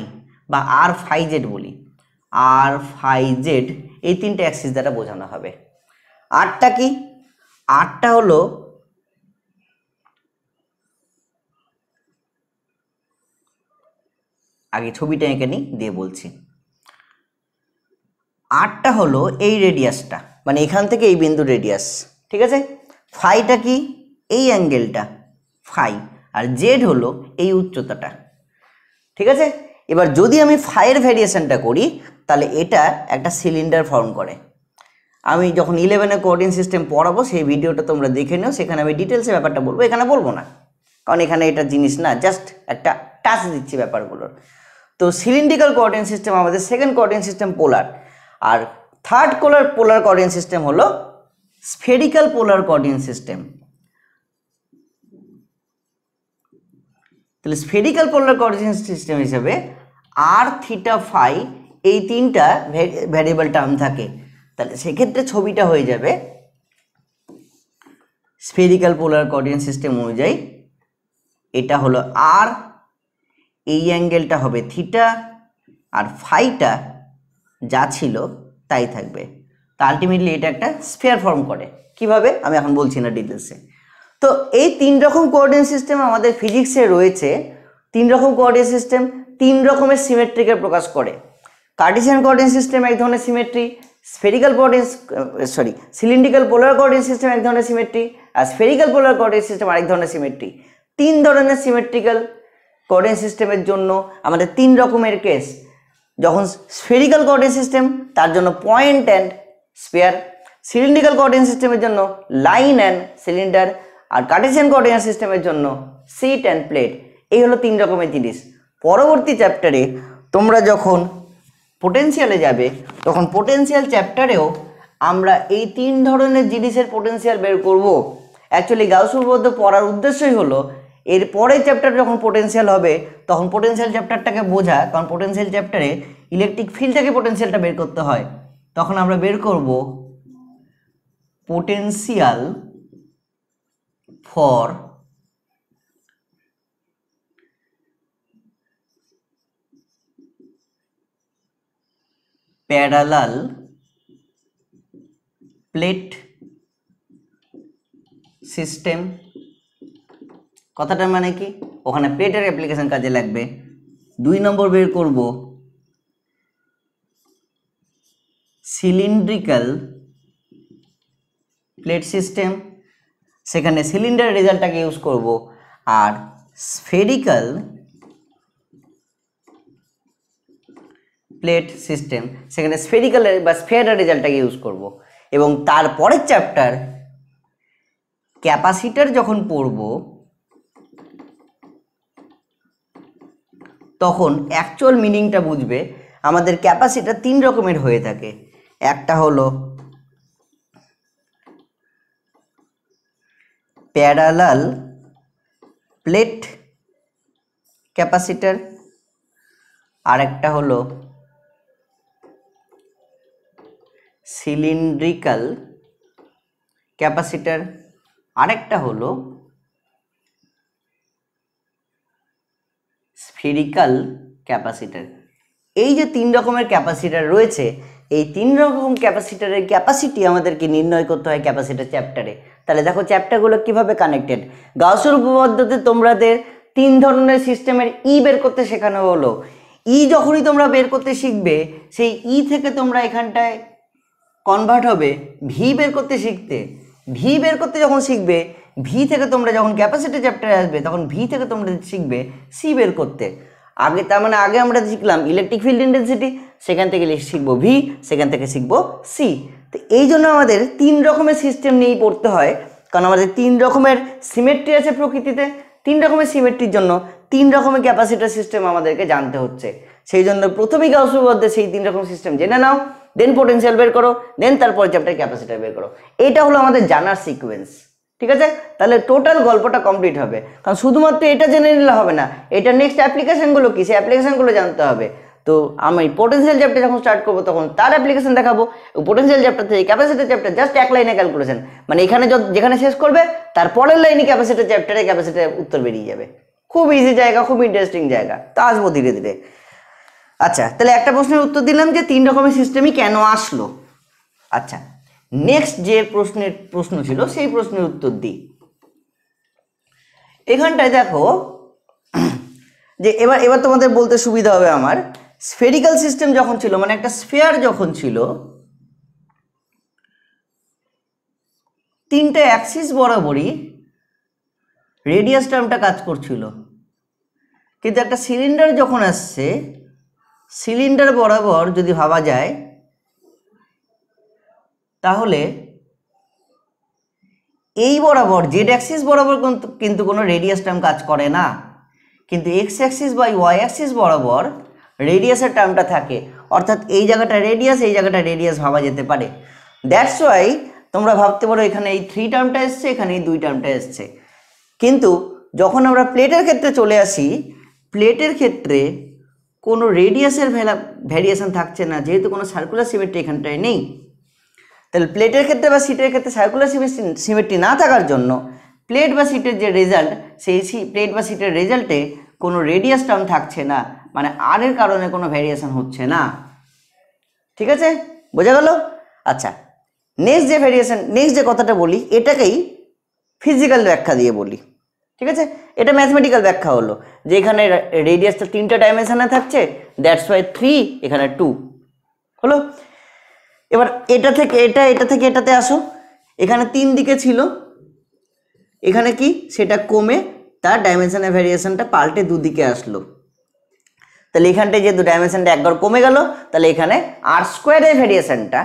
বা আর ফাই জেড বলি আর ফাই জেড এই তিনটে অ্যাক্সিস দ্বারা বোঝানো হবে আরটা কি আরটা হলো আগে ছবিটা এঁকে নিই দিয়ে বলছি আটটা হলো এই রেডিয়াসটা মানে এখান থেকে এই বিন্দু রেডিয়াস ঠিক আছে ফাইটা কি এই অ্যাঙ্গেলটা ফাই আর জেড হলো এই উচ্চতাটা ঠিক আছে এবার যদি আমি ফাইয়ের ভ্যারিয়েশানটা করি তাহলে এটা একটা সিলিন্ডার ফর্ম করে আমি যখন ইলেভেনে কোঅর্ডিনেট সিস্টেম পড়াবো সেই ভিডিওটা তোমরা দেখে নিও সেখানে আমি ডিটেলসে ব্যাপারটা বলবো এখানে বলবো না কারণ এখানে এটা জিনিস না জাস্ট একটা টাচ দিচ্ছি ব্যাপারগুলোর তো সিলিন্ড্রিক্যাল কোঅর্ডিনেট সিস্টেম আমাদের সেকেন্ড কোঅর্ডিনেট সিস্টেম পোলার আর third polar polar coordinate system হলো স্ফেরিক্যাল পোলার কোঅর্ডিনেট সিস্টেম তাহলে স্ফেরিক্যাল পোলার কোঅর্ডিনেট সিস্টেম হিসেবে আর থিটা ফাই এই তিনটা ভ্যারিয়েবল টার্ম থাকে তাহলে সেক্ষেত্রে ছবিটা হয়ে যাবে স্ফেরিক্যাল পোলার কোঅর্ডিনেট সিস্টেম অনুযায়ী এটা হলো আর এই অ্যাঙ্গেলটা হবে থিটা আর ফাইটা যা ছিল তাই থাকবে তো আলটিমেটলি এটা একটা স্পেয়ার ফর্ম করে কিভাবে আমি এখন বলছি না ডিটেলসে তো এই তিন রকম কোঅর্ডিনেট সিস্টেম আমাদের ফিজিক্সে রয়েছে তিন রকম কোঅর্ডিনেট সিস্টেম তিন রকমের সিমেট্রিকে প্রকাশ করে কার্টিসিয়ান কোঅর্ডিনেট সিস্টেম এক ধরনের symmetry spherical coordinate sorry cylindrical polar coordinate system এক ধরনের সিমেট্রি আর স্ফেরিক্যাল পোলার কোঅর্ডিনেট সিস্টেম আরেক ধরনের সিমেট্রি তিন ধরনের সিমেট্রিক্যাল কোঅর্ডিনেট সিস্টেমের জন্য আমাদের তিন রকমের কেস যখন স্ফেরিক্যাল কোঅর্ডিনেট সিস্টেম তার জন্য point and sphere cylindrical coordinate সিস্টেমের জন্য লাইন অ্যান্ড সিলিন্ডার আর কার্টেসিয়ান কোঅর্ডিনেট সিস্টেমের জন্য সিট অ্যান্ড প্লেট এই হলো তিন রকমের জিনিস পরবর্তী চ্যাপ্টারে তোমরা যখন পোটেন্সিয়ালে যাবে তখন পোটেন্সিয়াল চ্যাপ্টারেও আমরা এই তিন ধরনের জিনিসের পোটেন্সিয়াল বের করব অ্যাকচুয়ালি গাউসুরবদ্ধ পড়ার উদ্দেশ্যই হলো এর পরের চ্যাপ্টার যখন পোটেন্সিয়াল হবে তখন পোটেন্সিয়াল চ্যাপ্টারটাকে বোঝা কারণ পোটেন্সিয়াল চ্যাপ্টারে ইলেকট্রিক ফিল্ড থেকে পোটেন্সিয়ালটা বের করতে হয় তখন আমরা বের করব potential for parallel plate system কথাটা মানে কি ওখানে পেটের অ্যাপ্লিকেশন কাজে লাগবে দুই নম্বর বের করব সিলিন্ড্রিক্যাল প্লেট সিস্টেম সেখানে সিলিন্ডার রেজাল্টটাকে ইউজ করব আর স্ফেরিক্যাল প্লেট সিস্টেম সেখানে স্ফেরিক্যাল বা স্ফেয়ার রেজাল্টটাকে ইউজ করব এবং তারপরের চ্যাপ্টার ক্যাপাসিটার যখন পড়বো তখন অ্যাকচুয়াল মিনিংটা বুঝবে আমাদের ক্যাপাসিটা তিন রকমের হয়ে থাকে একটা হলো প্যারালাল প্লেট ক্যাপাসিটার আরেকটা হলো সিলিন্ড্রিক্যাল ক্যাপাসিটার আরেকটা হলো স্ফেরিক্যাল ক্যাপাসিটার এই যে তিন রকমের ক্যাপাসিটার রয়েছে এই তিন রকম ক্যাপাসিটারের ক্যাপাসিটি আমাদেরকে নির্ণয় করতে হয় ক্যাপাসিটার চ্যাপ্টারে তাহলে দেখো চ্যাপ্টারগুলো কিভাবে কানেক্টেড গাউসের উপপদ্ধতি তোমাদের তিন ধরনের সিস্টেমের ই e বের করতে শেখানো হলো ই e যখনই তোমরা বের করতে শিখবে সেই ই e থেকে তোমরা এখানটায় কনভার্ট হবে ভি বের করতে শিখতে ভি বের করতে যখন শিখবে ভি থেকে তোমরা যখন ক্যাপাসিটি চ্যাপ্টারে আসবে তখন ভি থেকে তোমরা শিখবে সি বের করতে আগে তার মানে আগে আমরা শিখলাম ইলেকট্রিক ফিল্ড ইন্টেন্সিটি সেখান থেকে শিখবো ভি সেখান থেকে শিখবো সি তো এই জন্য আমাদের তিন রকমের সিস্টেম নিয়েই পড়তে হয় কারণ আমাদের তিন রকমের সিমেট্রি আছে প্রকৃতিতে তিন রকমের সিমেট্রির জন্য তিন রকমের ক্যাপাসিটার সিস্টেম আমাদেরকে জানতে হচ্ছে সেই জন্য প্রথমেই গাউসুবদ্ধে সেই তিন রকম সিস্টেম জেনে নাও দেন পোটেন্সিয়াল বের করো দেন তারপর চ্যাপ্টার ক্যাপাসিটার বের করো এটা হলো আমাদের জানার সিকোয়েন্স ঠিক আছে তাহলে টোটাল গল্পটা কমপ্লিট হবে কারণ শুধুমাত্র এটা জেনে নিলে হবে না এটা নেক্সট অ্যাপ্লিকেশানগুলো কী সেই অ্যাপ্লিকেশানগুলো জানতে হবে তো আমি পোটেন্সিয়াল চ্যাপ্টার যখন স্টার্ট করবো তখন তার অ্যাপ্লিকেশন দেখাবো পোটেন্সিয়াল চ্যাপ্টার থেকে ক্যাপাসিটি চ্যাপ্টার জাস্ট এক লাইনে ক্যালকুলেশন মানে এখানে যেখানে শেষ করবে তার পরের লাইনে ক্যাপাসিটি চ্যাপ্টারে ক্যাপাসিটি উত্তর বেরিয়ে যাবে খুব ইজি জায়গা খুব ইন্টারেস্টিং জায়গা তো আসবো ধীরে ধীরে আচ্ছা তাহলে একটা প্রশ্নের উত্তর দিলাম যে তিন রকমের সিস্টেমই কেন আসলো আচ্ছা নেক্সট যে প্রশ্নের প্রশ্ন ছিল সেই প্রশ্নের উত্তর দিই এখানটায় দেখো যে এবার এবার তোমাদের বলতে সুবিধা হবে আমার স্ফেরিক্যাল সিস্টেম যখন ছিল মানে একটা স্ফেয়ার যখন ছিল তিনটে অ্যাক্সিস বরাবরই রেডিয়াস টার্মটা কাজ করছিল কিন্তু একটা সিলিন্ডার যখন আসছে সিলিন্ডার বরাবর যদি ভাবা যায় তাহলে এই বরাবর জেড অ্যাক্সিস বরাবর কিন্তু কোনো রেডিয়াস টার্ম কাজ করে না কিন্তু এক্স অ্যাক্সিস বা ওয়াই অ্যাক্সিস বরাবর রেডিয়াসের টার্মটা থাকে অর্থাৎ এই জায়গাটা রেডিয়াস এই জায়গাটা রেডিয়াস ভাবা যেতে পারে দ্যাটস ওয়াই তোমরা ভাবতে পারো এখানে এই থ্রি টার্মটা এসছে এখানে এই দুই টার্মটা এসছে কিন্তু যখন আমরা প্লেটের ক্ষেত্রে চলে আসি প্লেটের ক্ষেত্রে কোনো রেডিয়াসের ভ্যালা ভ্যারিয়েশন থাকছে না যেহেতু কোনো সার্কুলার সিমেন্ট এখানটায় নেই তাহলে প্লেটের ক্ষেত্রে বা সিটের ক্ষেত্রে সার্কুলার সিমেট্রি না থাকার জন্য প্লেট বা সিটের যে রেজাল্ট সেই প্লেট বা সিটের রেজাল্টে কোনো রেডিয়াস টার্ম থাকছে না মানে আর এর কারণে কোনো ভ্যারিয়েশন হচ্ছে না ঠিক আছে বোঝা গেল আচ্ছা নেক্সট যে ভ্যারিয়েশন নেক্সট যে কথাটা বলি এটাকেই ফিজিক্যাল ব্যাখ্যা দিয়ে বলি ঠিক আছে এটা ম্যাথমেটিক্যাল ব্যাখ্যা হলো যে এখানে রেডিয়াসটা তিনটা ডাইমেনশানে থাকছে দ্যাটস ওয়াই থ্রি এখানে টু হলো এবার এটা থেকে এটা এটা থেকে এটাতে আসো এখানে তিন দিকে ছিল এখানে কি সেটা কমে তার ডাইমেনশনের ভ্যারিয়েশনটা পাল্টে দুদিকে আসলো তাহলে এখানটায় যেহেতু ডাইমেনশনটা একবার কমে গেল তাহলে এখানে আর স্কোয়ারের ভ্যারিয়েশনটা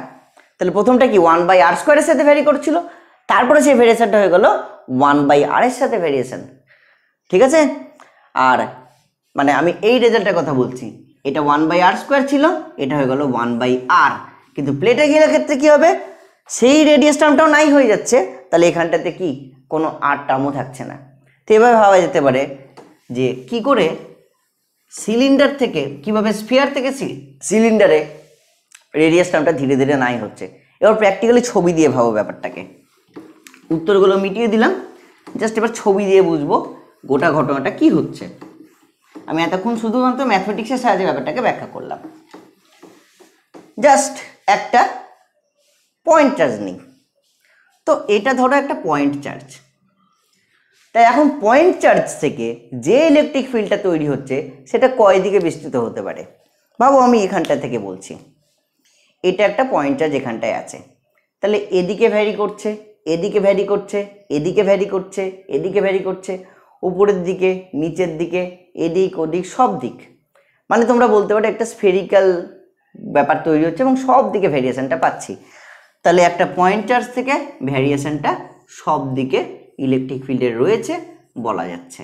তাহলে প্রথমটা কি ওয়ান বাই আর স্কোয়ারের সাথে ভ্যারি করছিল তারপরে সেই ভ্যারিয়েশনটা হয়ে গেল ওয়ান বাই আরের সাথে ভ্যারিয়েশন ঠিক আছে আর মানে আমি এই রেজাল্টের কথা বলছি এটা ওয়ান বাই আর স্কোয়ার ছিল এটা হয়ে গেল ওয়ান বাই আর কিন্তু প্লেটে গেলে ক্ষেত্রে কি হবে সেই রেডিয়াস টার্মটাও নাই হয়ে যাচ্ছে তাহলে এখানটাতে কি কোনো আর টার্মও থাকছে না তো এভাবে ভাবা যেতে পারে যে কি করে সিলিন্ডার থেকে কিভাবে স্পিয়ার থেকে সিলিন্ডারে রেডিয়াস টার্মটা ধীরে ধীরে নাই হচ্ছে এবার প্র্যাকটিক্যালি ছবি দিয়ে ভাবো ব্যাপারটাকে উত্তরগুলো মিটিয়ে দিলাম জাস্ট এবার ছবি দিয়ে বুঝবো গোটা ঘটনাটা কি হচ্ছে আমি এতক্ষণ শুধুমাত্র ম্যাথমেটিক্সের সাহায্যে ব্যাপারটাকে ব্যাখ্যা করলাম জাস্ট একটা পয়েন্ট চার্জ নেই তো এটা ধরো একটা পয়েন্ট চার্জ তাই এখন পয়েন্ট চার্জ থেকে যে ইলেকট্রিক ফিল্ডটা তৈরি হচ্ছে সেটা কয় দিকে বিস্তৃত হতে পারে ভাবো আমি এখানটা থেকে বলছি এটা একটা পয়েন্ট চার্জ এখানটায় আছে তাহলে এদিকে ভ্যারি করছে এদিকে ভ্যারি করছে এদিকে ভ্যারি করছে এদিকে ভ্যারি করছে উপরের দিকে নিচের দিকে এদিক ওদিক সব দিক মানে তোমরা বলতে পারো একটা স্ফেরিক্যাল ব্যাপার তৈরি হচ্ছে এবং সব দিকে ভ্যারিয়েশানটা পাচ্ছি তাহলে একটা পয়েন্টার্স থেকে ভ্যারিয়েশানটা সব দিকে ইলেকট্রিক ফিল্ডে রয়েছে বলা যাচ্ছে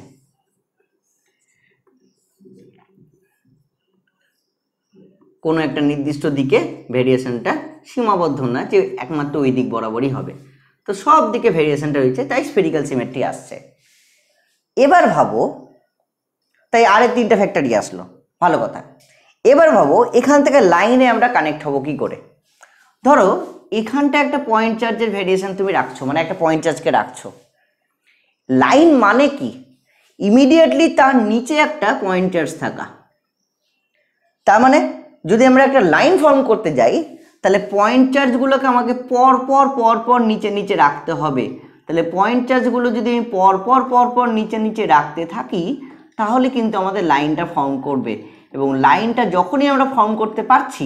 কোনো একটা নির্দিষ্ট দিকে ভেরিয়েশনটা সীমাবদ্ধ না যে একমাত্র ওই দিক বরাবরই হবে তো সব দিকে ভেরিয়েশনটা রয়েছে তাই স্পেরিক্যাল সিমেট্রি আসছে এবার ভাবো তাই আরেক তিনটা ফ্যাক্টরি আসলো ভালো কথা এবার ভাবো এখান থেকে লাইনে আমরা কানেক্ট হবো কি করে ধরো এখানটা একটা পয়েন্ট চার্জের ভেরিয়েশন তুমি রাখছো মানে একটা পয়েন্ট চার্জকে রাখছো লাইন মানে কি ইমিডিয়েটলি তার নিচে একটা পয়েন্ট চার্জ থাকা তার মানে যদি আমরা একটা লাইন ফর্ম করতে যাই তাহলে পয়েন্ট চার্জগুলোকে আমাকে পর পর পর পর নিচে নিচে রাখতে হবে তাহলে পয়েন্ট চার্জগুলো যদি আমি পর পর পর পর নিচে নিচে রাখতে থাকি তাহলে কিন্তু আমাদের লাইনটা ফর্ম করবে এবং লাইনটা যখনই আমরা ফর্ম করতে পারছি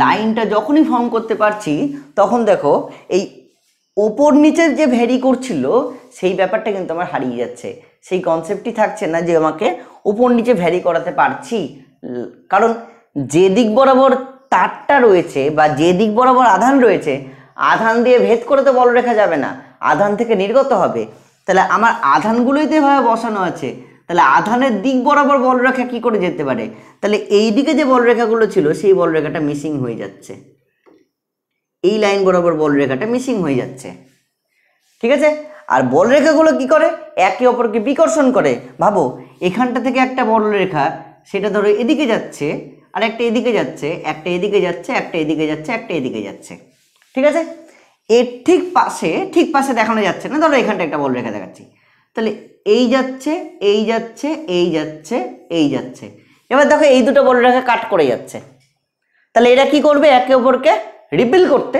লাইনটা যখনই ফর্ম করতে পারছি তখন দেখো এই ওপর নিচের যে ভ্যারি করছিল সেই ব্যাপারটা কিন্তু আমার হারিয়ে যাচ্ছে সেই কনসেপ্টটি থাকছে না যে আমাকে ওপর নিচে ভ্যারি করাতে পারছি কারণ যে দিক বরাবর তারটা রয়েছে বা যে দিক বরাবর আধান রয়েছে আধান দিয়ে ভেদ করে তো বল রেখা যাবে না আধান থেকে নির্গত হবে তাহলে আমার আধানগুলোই তো এভাবে বসানো আছে তাহলে আধানের দিক বরাবর বলরেখা কি করে যেতে পারে তাহলে এই দিকে যে বলরেখাগুলো ছিল সেই বলরেখাটা মিসিং হয়ে যাচ্ছে এই লাইন বরাবর বলরেখাটা মিসিং হয়ে যাচ্ছে ঠিক আছে আর বলরেখাগুলো কি করে একে অপরকে বিকর্ষণ করে ভাবো এখানটা থেকে একটা বলরেখা সেটা ধরো এদিকে যাচ্ছে আর একটা এদিকে যাচ্ছে একটা এদিকে যাচ্ছে একটা এদিকে যাচ্ছে একটা এদিকে যাচ্ছে ঠিক আছে এর ঠিক পাশে ঠিক পাশে দেখানো যাচ্ছে না ধরো এখানটা একটা বলরেখা দেখাচ্ছি তাহলে এই যাচ্ছে এই যাচ্ছে এই যাচ্ছে এই যাচ্ছে এবার দেখো এই দুটো বর্ডারকে কাট করে যাচ্ছে তাহলে এরা কি করবে একে অপরকে রিপেল করতে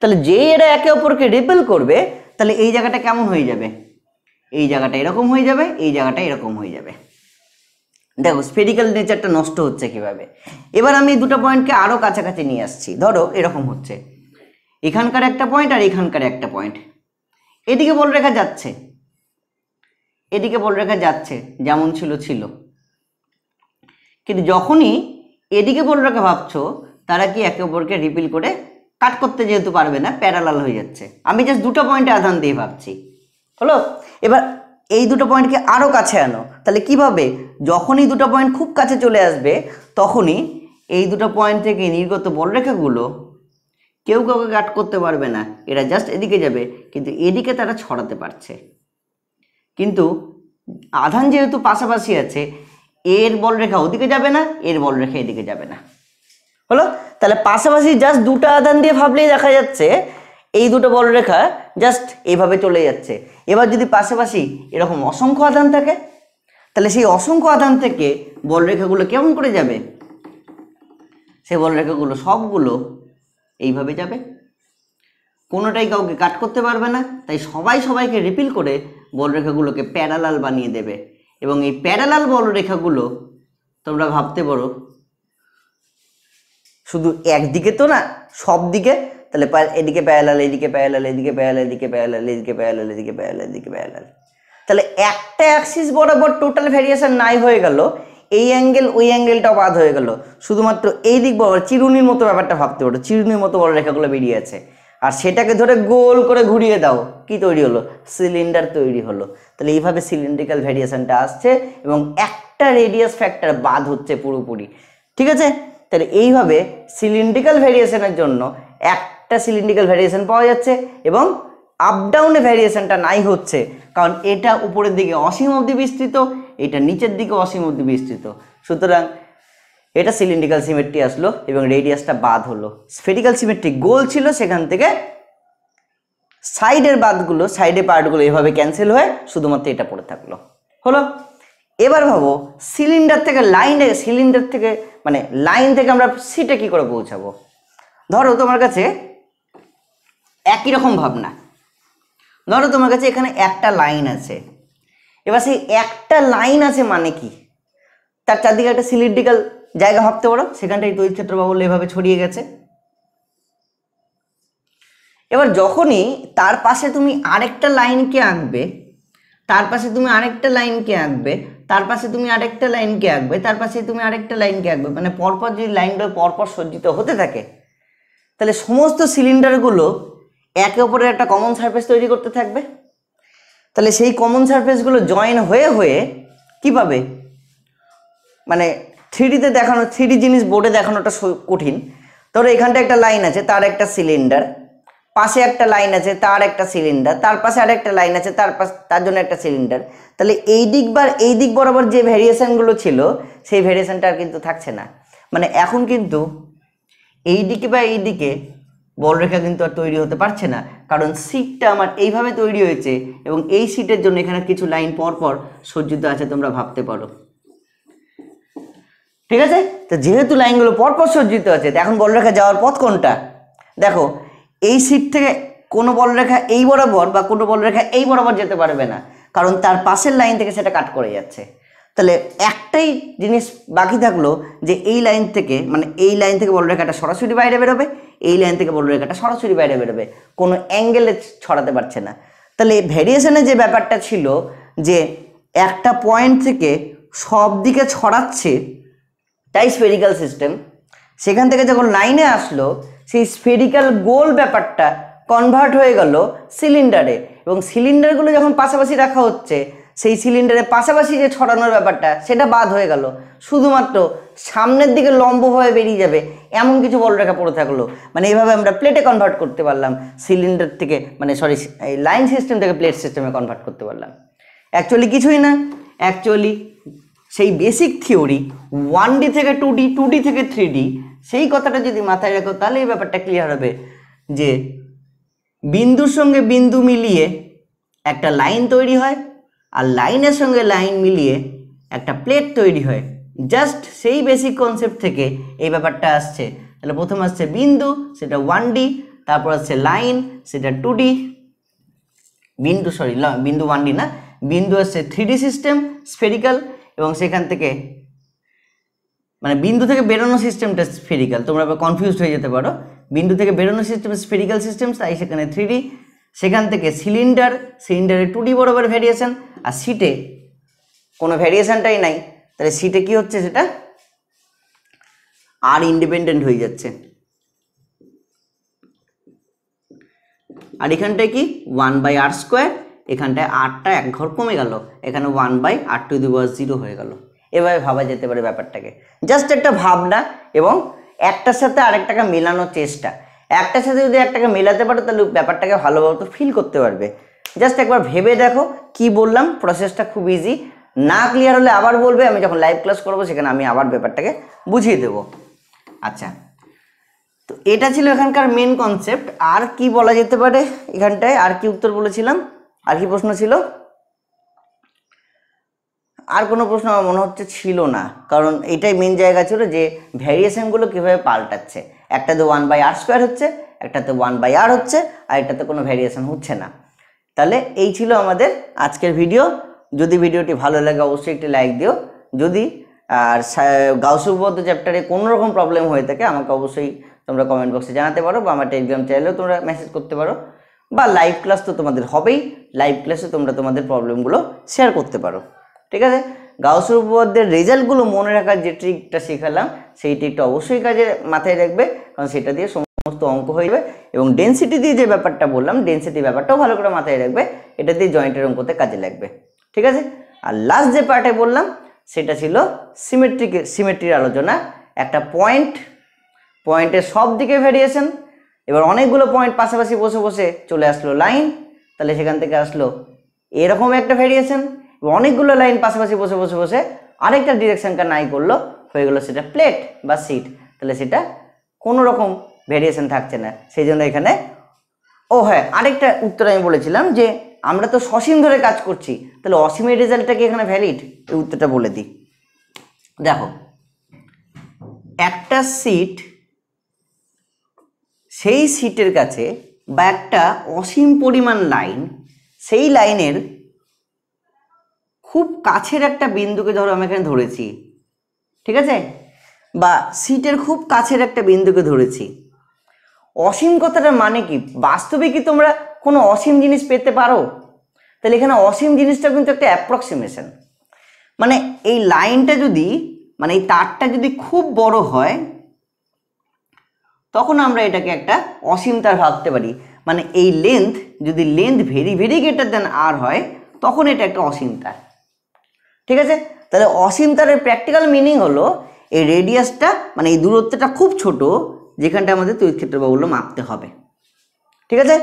তাহলে যেই এরা একে অপরকে রিপেল করবে তাহলে এই জায়গাটা কেমন হয়ে যাবে এই জায়গাটা এরকম হয়ে যাবে এই জায়গাটা এরকম হয়ে যাবে দেখো স্পেরিক্যাল নেচারটা নষ্ট হচ্ছে কিভাবে এবার আমি দুটো পয়েন্টকে আরও কাছাকাছি নিয়ে আসছি ধরো এরকম হচ্ছে এখানকার একটা পয়েন্ট আর এখানকার একটা পয়েন্ট এদিকে বল রেখা যাচ্ছে এদিকে বলে বলরেখা যাচ্ছে যেমন ছিল ছিল কিন্তু যখনই এদিকে বলে বলরেখা ভাবছো তারা কি একে অপরকে রিপিল করে কাট করতে যেহেতু পারবে না প্যারালাল হয়ে যাচ্ছে আমি জাস্ট দুটো পয়েন্টে আধান দিয়ে ভাবছি হলো এবার এই দুটো পয়েন্টকে আরও কাছে আনো তাহলে কিভাবে যখনই দুটো পয়েন্ট খুব কাছে চলে আসবে তখনই এই দুটো পয়েন্ট থেকে নির্গত বলরেখাগুলো কেউ কাউকে কাট করতে পারবে না এরা জাস্ট এদিকে যাবে কিন্তু এদিকে তারা ছড়াতে পারছে কিন্তু আধান যেহেতু পাশাপাশি আছে এর বলরেখা ওদিকে যাবে না এর বলরেখা এদিকে যাবে না হলো তাহলে পাশাপাশি জাস্ট দুটো আধান দিয়ে ভাবলেই দেখা যাচ্ছে এই দুটো বলরেখা জাস্ট এইভাবে চলে যাচ্ছে এবার যদি পাশাপাশি এরকম অসংখ্য আধান থাকে তাহলে সেই অসংখ্য আধান থেকে বলরেখাগুলো কেমন করে যাবে সেই বলরেখাগুলো সবগুলো এইভাবে যাবে কোনোটাই কাউকে কাট করতে পারবে না তাই সবাই সবাইকে রিপিল করে বলরেখাগুলোকে প্যারালাল বানিয়ে দেবে এবং এই প্যারালাল বলরেখাগুলো তোমরা ভাবতে পারো শুধু একদিকে তো না সব দিকে তাহলে এদিকে প্যারালাল এদিকে প্যারালাল এদিকে প্যারালাল এদিকে প্যারালাল এদিকে প্যারালাল এদিকে প্যারালাল এদিকে প্যারালাল তাহলে একটা অ্যাক্সিস বরাবর টোটাল ভ্যারিয়েশন নাই হয়ে গেল এই অ্যাঙ্গেল ওই অ্যাঙ্গেলটাও বাদ হয়ে গেল শুধুমাত্র এই দিক বরাবর চিরুনির মতো ব্যাপারটা ভাবতে পারো চিরুনির মতো বড় রেখাগুলো বেরিয়ে আছে আর সেটাকে ধরে গোল করে ঘুরিয়ে দাও কি তৈরি হলো সিলিন্ডার তৈরি হলো তাহলে এইভাবে সিলিন্ড্রিক্যাল ভ্যারিয়েশনটা আসছে এবং একটা রেডিয়াস ফ্যাক্টর বাদ হচ্ছে পুরোপুরি ঠিক আছে তাহলে এইভাবে সিলিন্ড্রিক্যাল ভ্যারিয়েশনের জন্য একটা সিলিন্ড্রিক্যাল ভ্যারিয়েশন পাওয়া যাচ্ছে এবং আপডাউনে ভ্যারিয়েশানটা ভ্যারিয়েশনটা নাই হচ্ছে কারণ এটা উপরের দিকে অসীম অবধি বিস্তৃত এটা নিচের দিকে অসীম অবধি বিস্তৃত সুতরাং এটা সিলিন্ড্রিক্যাল সিমেট্রি আসলো এবং রেডিয়াসটা বাদ হলো স্ফেরিক্যাল সিমেট্রি গোল ছিল সেখান থেকে সাইডের বাদগুলো সাইডে পার্টগুলো এভাবে ক্যান্সেল হয়ে শুধুমাত্র এটা পড়ে থাকলো হলো এবার ভাবো সিলিন্ডার থেকে লাইনে সিলিন্ডার থেকে মানে লাইন থেকে আমরা সিটে কী করে পৌঁছাবো ধরো তোমার কাছে একই রকম ভাবনা ধরো তোমার কাছে এখানে একটা লাইন আছে এবার সেই একটা লাইন আছে মানে কি তার চারদিকে একটা সিলিন্ড্রিক্যাল জায়গা ভাবতে পারো সেখানটাই তৈরি ক্ষেত্র বাহুল্য এভাবে ছড়িয়ে গেছে এবার যখনই তার পাশে তুমি আরেকটা লাইনকে আঁকবে তার পাশে তুমি আরেকটা লাইনকে আঁকবে তার পাশে তুমি আরেকটা লাইনকে আঁকবে তার পাশে তুমি আরেকটা লাইনকে আঁকবে মানে পরপর যদি লাইনগুলো পরপর সজ্জিত হতে থাকে তাহলে সমস্ত সিলিন্ডারগুলো একে অপরের একটা কমন সারফেস তৈরি করতে থাকবে তাহলে সেই কমন সারফেসগুলো জয়েন হয়ে হয়ে কি পাবে মানে থ্রিডিতে দেখানো থ্রিডি জিনিস বোর্ডে দেখানোটা কঠিন ধরো এখানটা একটা লাইন আছে তার একটা সিলিন্ডার পাশে একটা লাইন আছে তার একটা সিলিন্ডার তার পাশে আর একটা লাইন আছে তার পাশে তার জন্য একটা সিলিন্ডার তাহলে এই দিক বা এই দিক বরাবর যে ভ্যারিয়েশানগুলো ছিল সেই ভ্যারিয়েশানটা আর কিন্তু থাকছে না মানে এখন কিন্তু এই দিকে বা এই দিকে বলরেখা কিন্তু আর তৈরি হতে পারছে না কারণ সিটটা আমার এইভাবে তৈরি হয়েছে এবং এই সিটের জন্য এখানে কিছু লাইন পর পর সজ্জিত আছে তোমরা ভাবতে পারো ঠিক আছে তো যেহেতু লাইনগুলো পরপর সজ্জিত আছে এখন বলরেখা যাওয়ার পথ কোনটা দেখো এই সিট থেকে কোনো বলরেখা এই বরাবর বা কোনো বলরেখা এই বরাবর যেতে পারবে না কারণ তার পাশের লাইন থেকে সেটা কাট করে যাচ্ছে তাহলে একটাই জিনিস বাকি থাকলো যে এই লাইন থেকে মানে এই লাইন থেকে বলরেখাটা সরাসরি বাইরে বেরোবে এই লাইন থেকে বলরেখাটা সরাসরি বাইরে বেরোবে কোনো অ্যাঙ্গেলে ছড়াতে পারছে না তাহলে ভেরিয়েশনের যে ব্যাপারটা ছিল যে একটা পয়েন্ট থেকে সব দিকে ছড়াচ্ছে তাই স্পেরিক্যাল সিস্টেম সেখান থেকে যখন লাইনে আসলো সেই স্পেরিক্যাল গোল ব্যাপারটা কনভার্ট হয়ে গেল সিলিন্ডারে এবং সিলিন্ডারগুলো যখন পাশাপাশি রাখা হচ্ছে সেই সিলিন্ডারে পাশাপাশি যে ছড়ানোর ব্যাপারটা সেটা বাদ হয়ে গেল শুধুমাত্র সামনের দিকে লম্ব হয়ে বেরিয়ে যাবে এমন কিছু বলরেখা পড়ে থাকলো মানে এভাবে আমরা প্লেটে কনভার্ট করতে পারলাম সিলিন্ডার থেকে মানে সরি লাইন সিস্টেম থেকে প্লেট সিস্টেমে কনভার্ট করতে পারলাম অ্যাকচুয়ালি কিছুই না অ্যাকচুয়ালি সেই বেসিক থিওরি ওয়ান ডি থেকে টু ডি টু ডি থেকে থ্রি ডি সেই কথাটা যদি মাথায় রাখো তাহলে এই ব্যাপারটা ক্লিয়ার হবে যে বিন্দুর সঙ্গে বিন্দু মিলিয়ে একটা লাইন তৈরি হয় আর লাইনের সঙ্গে লাইন মিলিয়ে একটা প্লেট তৈরি হয় জাস্ট সেই বেসিক কনসেপ্ট থেকে এই ব্যাপারটা আসছে তাহলে প্রথম আসছে বিন্দু সেটা ওয়ান ডি তারপর আসছে লাইন সেটা টু ডি বিন্দু সরি বিন্দু ওয়ান ডি না বিন্দু আসছে থ্রি ডি সিস্টেম স্ফেরিক্যাল এবং সেখান থেকে মানে বিন্দু থেকে বেরোনো সিস্টেমটা স্ফেরিক্যাল তোমরা কনফিউজড হয়ে যেতে পারো বিন্দু থেকে বেরোনো সিস্টেম স্ফেরিক্যাল সিস্টেম তাই সেখানে থ্রি সেখান থেকে সিলিন্ডার সিলিন্ডারে টু ডি বরাবর ভ্যারিয়েশান আর সিটে কোনো ভ্যারিয়েশানটাই নাই তাহলে সিটে কি হচ্ছে সেটা আর ইন্ডিপেন্ডেন্ট হয়ে যাচ্ছে আর এখানটায় কি ওয়ান বাই আর স্কোয়ার এখানটায় আটটা এক ঘর কমে গেল এখানে ওয়ান বাই আট টু দি পাওয়ার জিরো হয়ে গেল এভাবে ভাবা যেতে পারে ব্যাপারটাকে জাস্ট একটা ভাবনা এবং একটার সাথে আরেকটাকে মেলানোর চেষ্টা একটার সাথে যদি একটাকে মেলাতে পারো তাহলে ব্যাপারটাকে ভালোভাবে ফিল করতে পারবে জাস্ট একবার ভেবে দেখো কি বললাম প্রসেসটা খুব ইজি না ক্লিয়ার হলে আবার বলবে আমি যখন লাইভ ক্লাস করবো সেখানে আমি আবার ব্যাপারটাকে বুঝিয়ে দেব আচ্ছা তো এটা ছিল এখানকার মেন কনসেপ্ট আর কি বলা যেতে পারে এখানটায় আর কি উত্তর বলেছিলাম আর কি প্রশ্ন ছিল আর কোনো প্রশ্ন আমার মনে হচ্ছে ছিল না কারণ এটাই মেন জায়গা ছিল যে ভ্যারিয়েশনগুলো কীভাবে পাল্টাচ্ছে একটাতে ওয়ান বাই আর স্কোয়ার হচ্ছে একটাতে ওয়ান বাই আর হচ্ছে আর একটাতে কোনো ভ্যারিয়েশন হচ্ছে না তাহলে এই ছিল আমাদের আজকের ভিডিও যদি ভিডিওটি ভালো লাগে অবশ্যই একটি লাইক দিও যদি আর গাউসুবদ্ধ চ্যাপ্টারে কোনো রকম প্রবলেম হয়ে থাকে আমাকে অবশ্যই তোমরা কমেন্ট বক্সে জানাতে পারো বা আমার টেলিগ্রাম চ্যানেলেও তোমরা মেসেজ করতে পারো বা লাইভ ক্লাস তো তোমাদের হবেই লাইভ ক্লাসে তোমরা তোমাদের প্রবলেমগুলো শেয়ার করতে পারো ঠিক আছে গাউসুর উপপাদ্যের রেজাল্টগুলো মনে রাখার যে ট্রিকটা শেখালাম সেই ট্রিকটা অবশ্যই কাজে মাথায় রাখবে কারণ সেটা দিয়ে সমস্ত অঙ্ক হয়ে যাবে এবং ডেন্সিটি দিয়ে যে ব্যাপারটা বললাম ডেন্সিটি ব্যাপারটাও ভালো করে মাথায় রাখবে এটা দিয়ে জয়েন্টের অঙ্কতে কাজে লাগবে ঠিক আছে আর লাস্ট যে পার্টে বললাম সেটা ছিল সিমেট্রিক সিমেট্রির আলোচনা একটা পয়েন্ট পয়েন্টের সব দিকে ভেরিয়েশন এবার অনেকগুলো পয়েন্ট পাশাপাশি বসে বসে চলে আসলো লাইন তাহলে সেখান থেকে আসলো এরকম একটা ভেরিয়েশন অনেকগুলো লাইন পাশাপাশি বসে বসে বসে আরেকটা ডিরেকশানটা নাই করলো হয়ে গেলো সেটা প্লেট বা সিট তাহলে সেটা কোনো রকম ভেরিয়েশন থাকছে না সেই জন্য এখানে ও হ্যাঁ আরেকটা উত্তর আমি বলেছিলাম যে আমরা তো সসীম ধরে কাজ করছি তাহলে অসীমের রেজাল্টটা কি এখানে ভ্যালিড এই উত্তরটা বলে দিই দেখো একটা সিট সেই সিটের কাছে বা একটা অসীম পরিমাণ লাইন সেই লাইনের খুব কাছের একটা বিন্দুকে ধরো আমি এখানে ধরেছি ঠিক আছে বা সিটের খুব কাছের একটা বিন্দুকে ধরেছি অসীম কথাটার মানে কি বাস্তবে কি তোমরা কোনো অসীম জিনিস পেতে পারো তাহলে এখানে অসীম জিনিসটা কিন্তু একটা অ্যাপ্রক্সিমেশন মানে এই লাইনটা যদি মানে এই তারটা যদি খুব বড় হয় তখন আমরা এটাকে একটা অসীম তার ভাবতে পারি মানে এই লেন্থ যদি length very very greater than r হয় তখন এটা একটা অসীম তার ঠিক আছে তাহলে অসীম তারের প্র্যাকটিক্যাল মিনিং হলো এই রেডিয়াসটা মানে এই দূরত্বটা খুব ছোট যেখানটা আমাদের তৈরি ক্ষেত্র বাহুল্য মাপতে হবে ঠিক আছে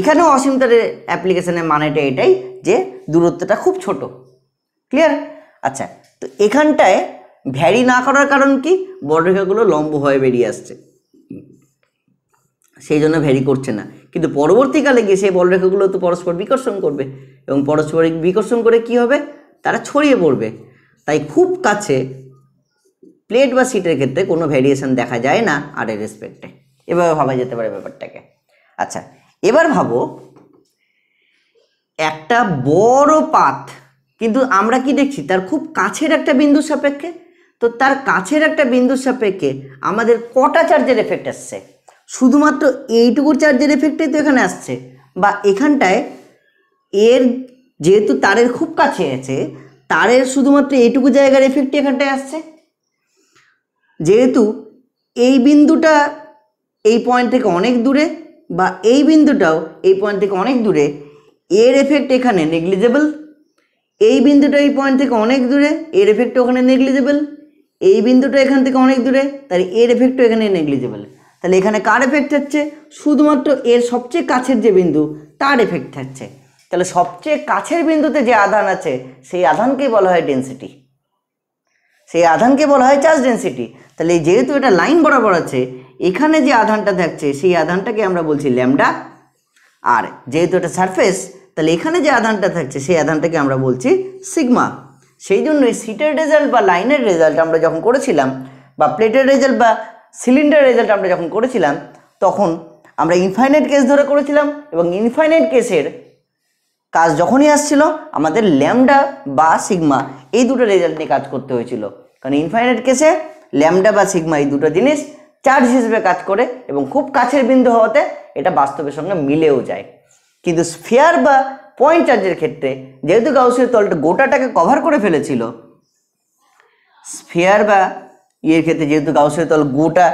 এখানেও অসীম তারের অ্যাপ্লিকেশনের মানেটা এটাই যে দূরত্বটা খুব ছোট ক্লিয়ার আচ্ছা তো এখানটায় ভ্যারি না করার কারণ কি বর্গরেখাগুলো লম্ব হয়ে বেরিয়ে আসছে সেই জন্য ভ্যারি করছে না কিন্তু পরবর্তীকালে গিয়ে সেই বলরেখাগুলো তো পরস্পর বিকর্ষণ করবে এবং পরস্পর বিকর্ষণ করে কি হবে তারা ছড়িয়ে পড়বে তাই খুব কাছে প্লেট বা সিটের ক্ষেত্রে কোনো ভ্যারিয়েশন দেখা যায় না আর এর রেসপেক্টে এভাবে ভাবা যেতে পারে ব্যাপারটাকে আচ্ছা এবার ভাবো একটা বড় পাত কিন্তু আমরা কি দেখছি তার খুব কাছের একটা বিন্দুর সাপেক্ষে তো তার কাছের একটা বিন্দুর সাপেক্ষে আমাদের কটা চার্জের এফেক্ট আসছে শুধুমাত্র এইটুকুর চার্জের এফেক্টটাই তো এখানে আসছে বা এখানটায় এর যেহেতু তারের খুব কাছে আছে তারের শুধুমাত্র এইটুকু জায়গার এফেক্টই এখানটায় আসছে যেহেতু এই বিন্দুটা এই পয়েন্ট থেকে অনেক দূরে বা এই বিন্দুটাও এই পয়েন্ট থেকে অনেক দূরে এর এফেক্ট এখানে নেগলিজেবল এই বিন্দুটা এই পয়েন্ট থেকে অনেক দূরে এর এফেক্ট ওখানে নেগলিজেবল এই বিন্দুটা এখান থেকে অনেক দূরে তার এর এফেক্টও এখানে নেগলিজেবল তাহলে এখানে কার এফেক্ট থাকছে শুধুমাত্র এর সবচেয়ে কাছের যে বিন্দু তার এফেক্ট থাকছে তাহলে সবচেয়ে কাছের বিন্দুতে যে আধান আছে সেই আধানকে বলা হয় ডেন্সিটি সেই আধানকে বলা হয় চার্জ ডেন্সিটি তাহলে যেহেতু এটা লাইন বরাবর আছে এখানে যে আধানটা থাকছে সেই আধানটাকে আমরা বলছি ল্যামডা আর যেহেতু এটা সারফেস তাহলে এখানে যে আধানটা থাকছে সেই আধানটাকে আমরা বলছি সিগমা সেই জন্য সিটের রেজাল্ট বা লাইনের রেজাল্ট আমরা যখন করেছিলাম বা প্লেটের রেজাল্ট বা সিলিন্ডার রেজাল্ট আমরা যখন করেছিলাম তখন আমরা ইনফাইনাইট কেস ধরে করেছিলাম এবং ইনফাইনাইট কেসের কাজ যখনই আসছিল আমাদের ল্যামডা বা সিগমা এই দুটো রেজাল্ট নিয়ে কাজ করতে হয়েছিল কারণ ইনফাইনাইট কেসে ল্যামডা বা সিগমা এই দুটো জিনিস চার্জ হিসেবে কাজ করে এবং খুব কাছের বিন্দু হওয়াতে এটা বাস্তবের সঙ্গে মিলেও যায় কিন্তু স্ফেয়ার বা পয়েন্ট চার্জের ক্ষেত্রে যেহেতু গাউসের তলটা গোটাটাকে কভার করে ফেলেছিল স্ফেয়ার বা ইয়ের ক্ষেত্রে যেহেতু গাউসের তল গোটা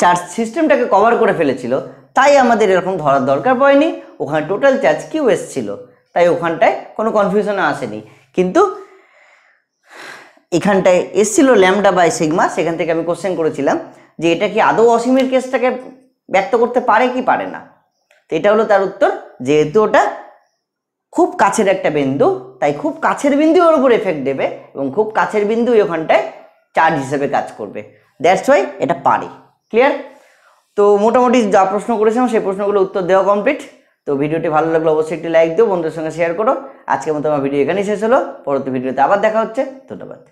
চার্জ সিস্টেমটাকে কভার করে ফেলেছিল তাই আমাদের এরকম ধরার দরকার পড়েনি ওখানে টোটাল চার্জ কিউ এসছিল তাই ওখানটায় কোনো কনফিউশন আসেনি কিন্তু এখানটায় এসছিল ল্যামডা বাই সিগমা সেখান থেকে আমি কোশ্চেন করেছিলাম যে এটা কি আদৌ অসীমের কেসটাকে ব্যক্ত করতে পারে কি পারে না তো এটা হলো তার উত্তর যেহেতু ওটা খুব কাছের একটা বিন্দু তাই খুব কাছের বিন্দু ওর উপর এফেক্ট দেবে এবং খুব কাছের বিন্দুই ওখানটায় চার্জ হিসেবে কাজ করবে দ্যাটস ওয়াই এটা পারে ক্লিয়ার তো মোটামুটি যা প্রশ্ন করেছিলাম সেই প্রশ্নগুলো উত্তর দেওয়া কমপ্লিট তো ভিডিওটি ভালো লাগলে অবশ্যই একটি লাইক দিও বন্ধুদের সঙ্গে শেয়ার করো আজকের মতো আমার ভিডিও এখানেই শেষ হলো পরবর্তী ভিডিওতে আবার দেখা হচ্ছে ধন্যবাদ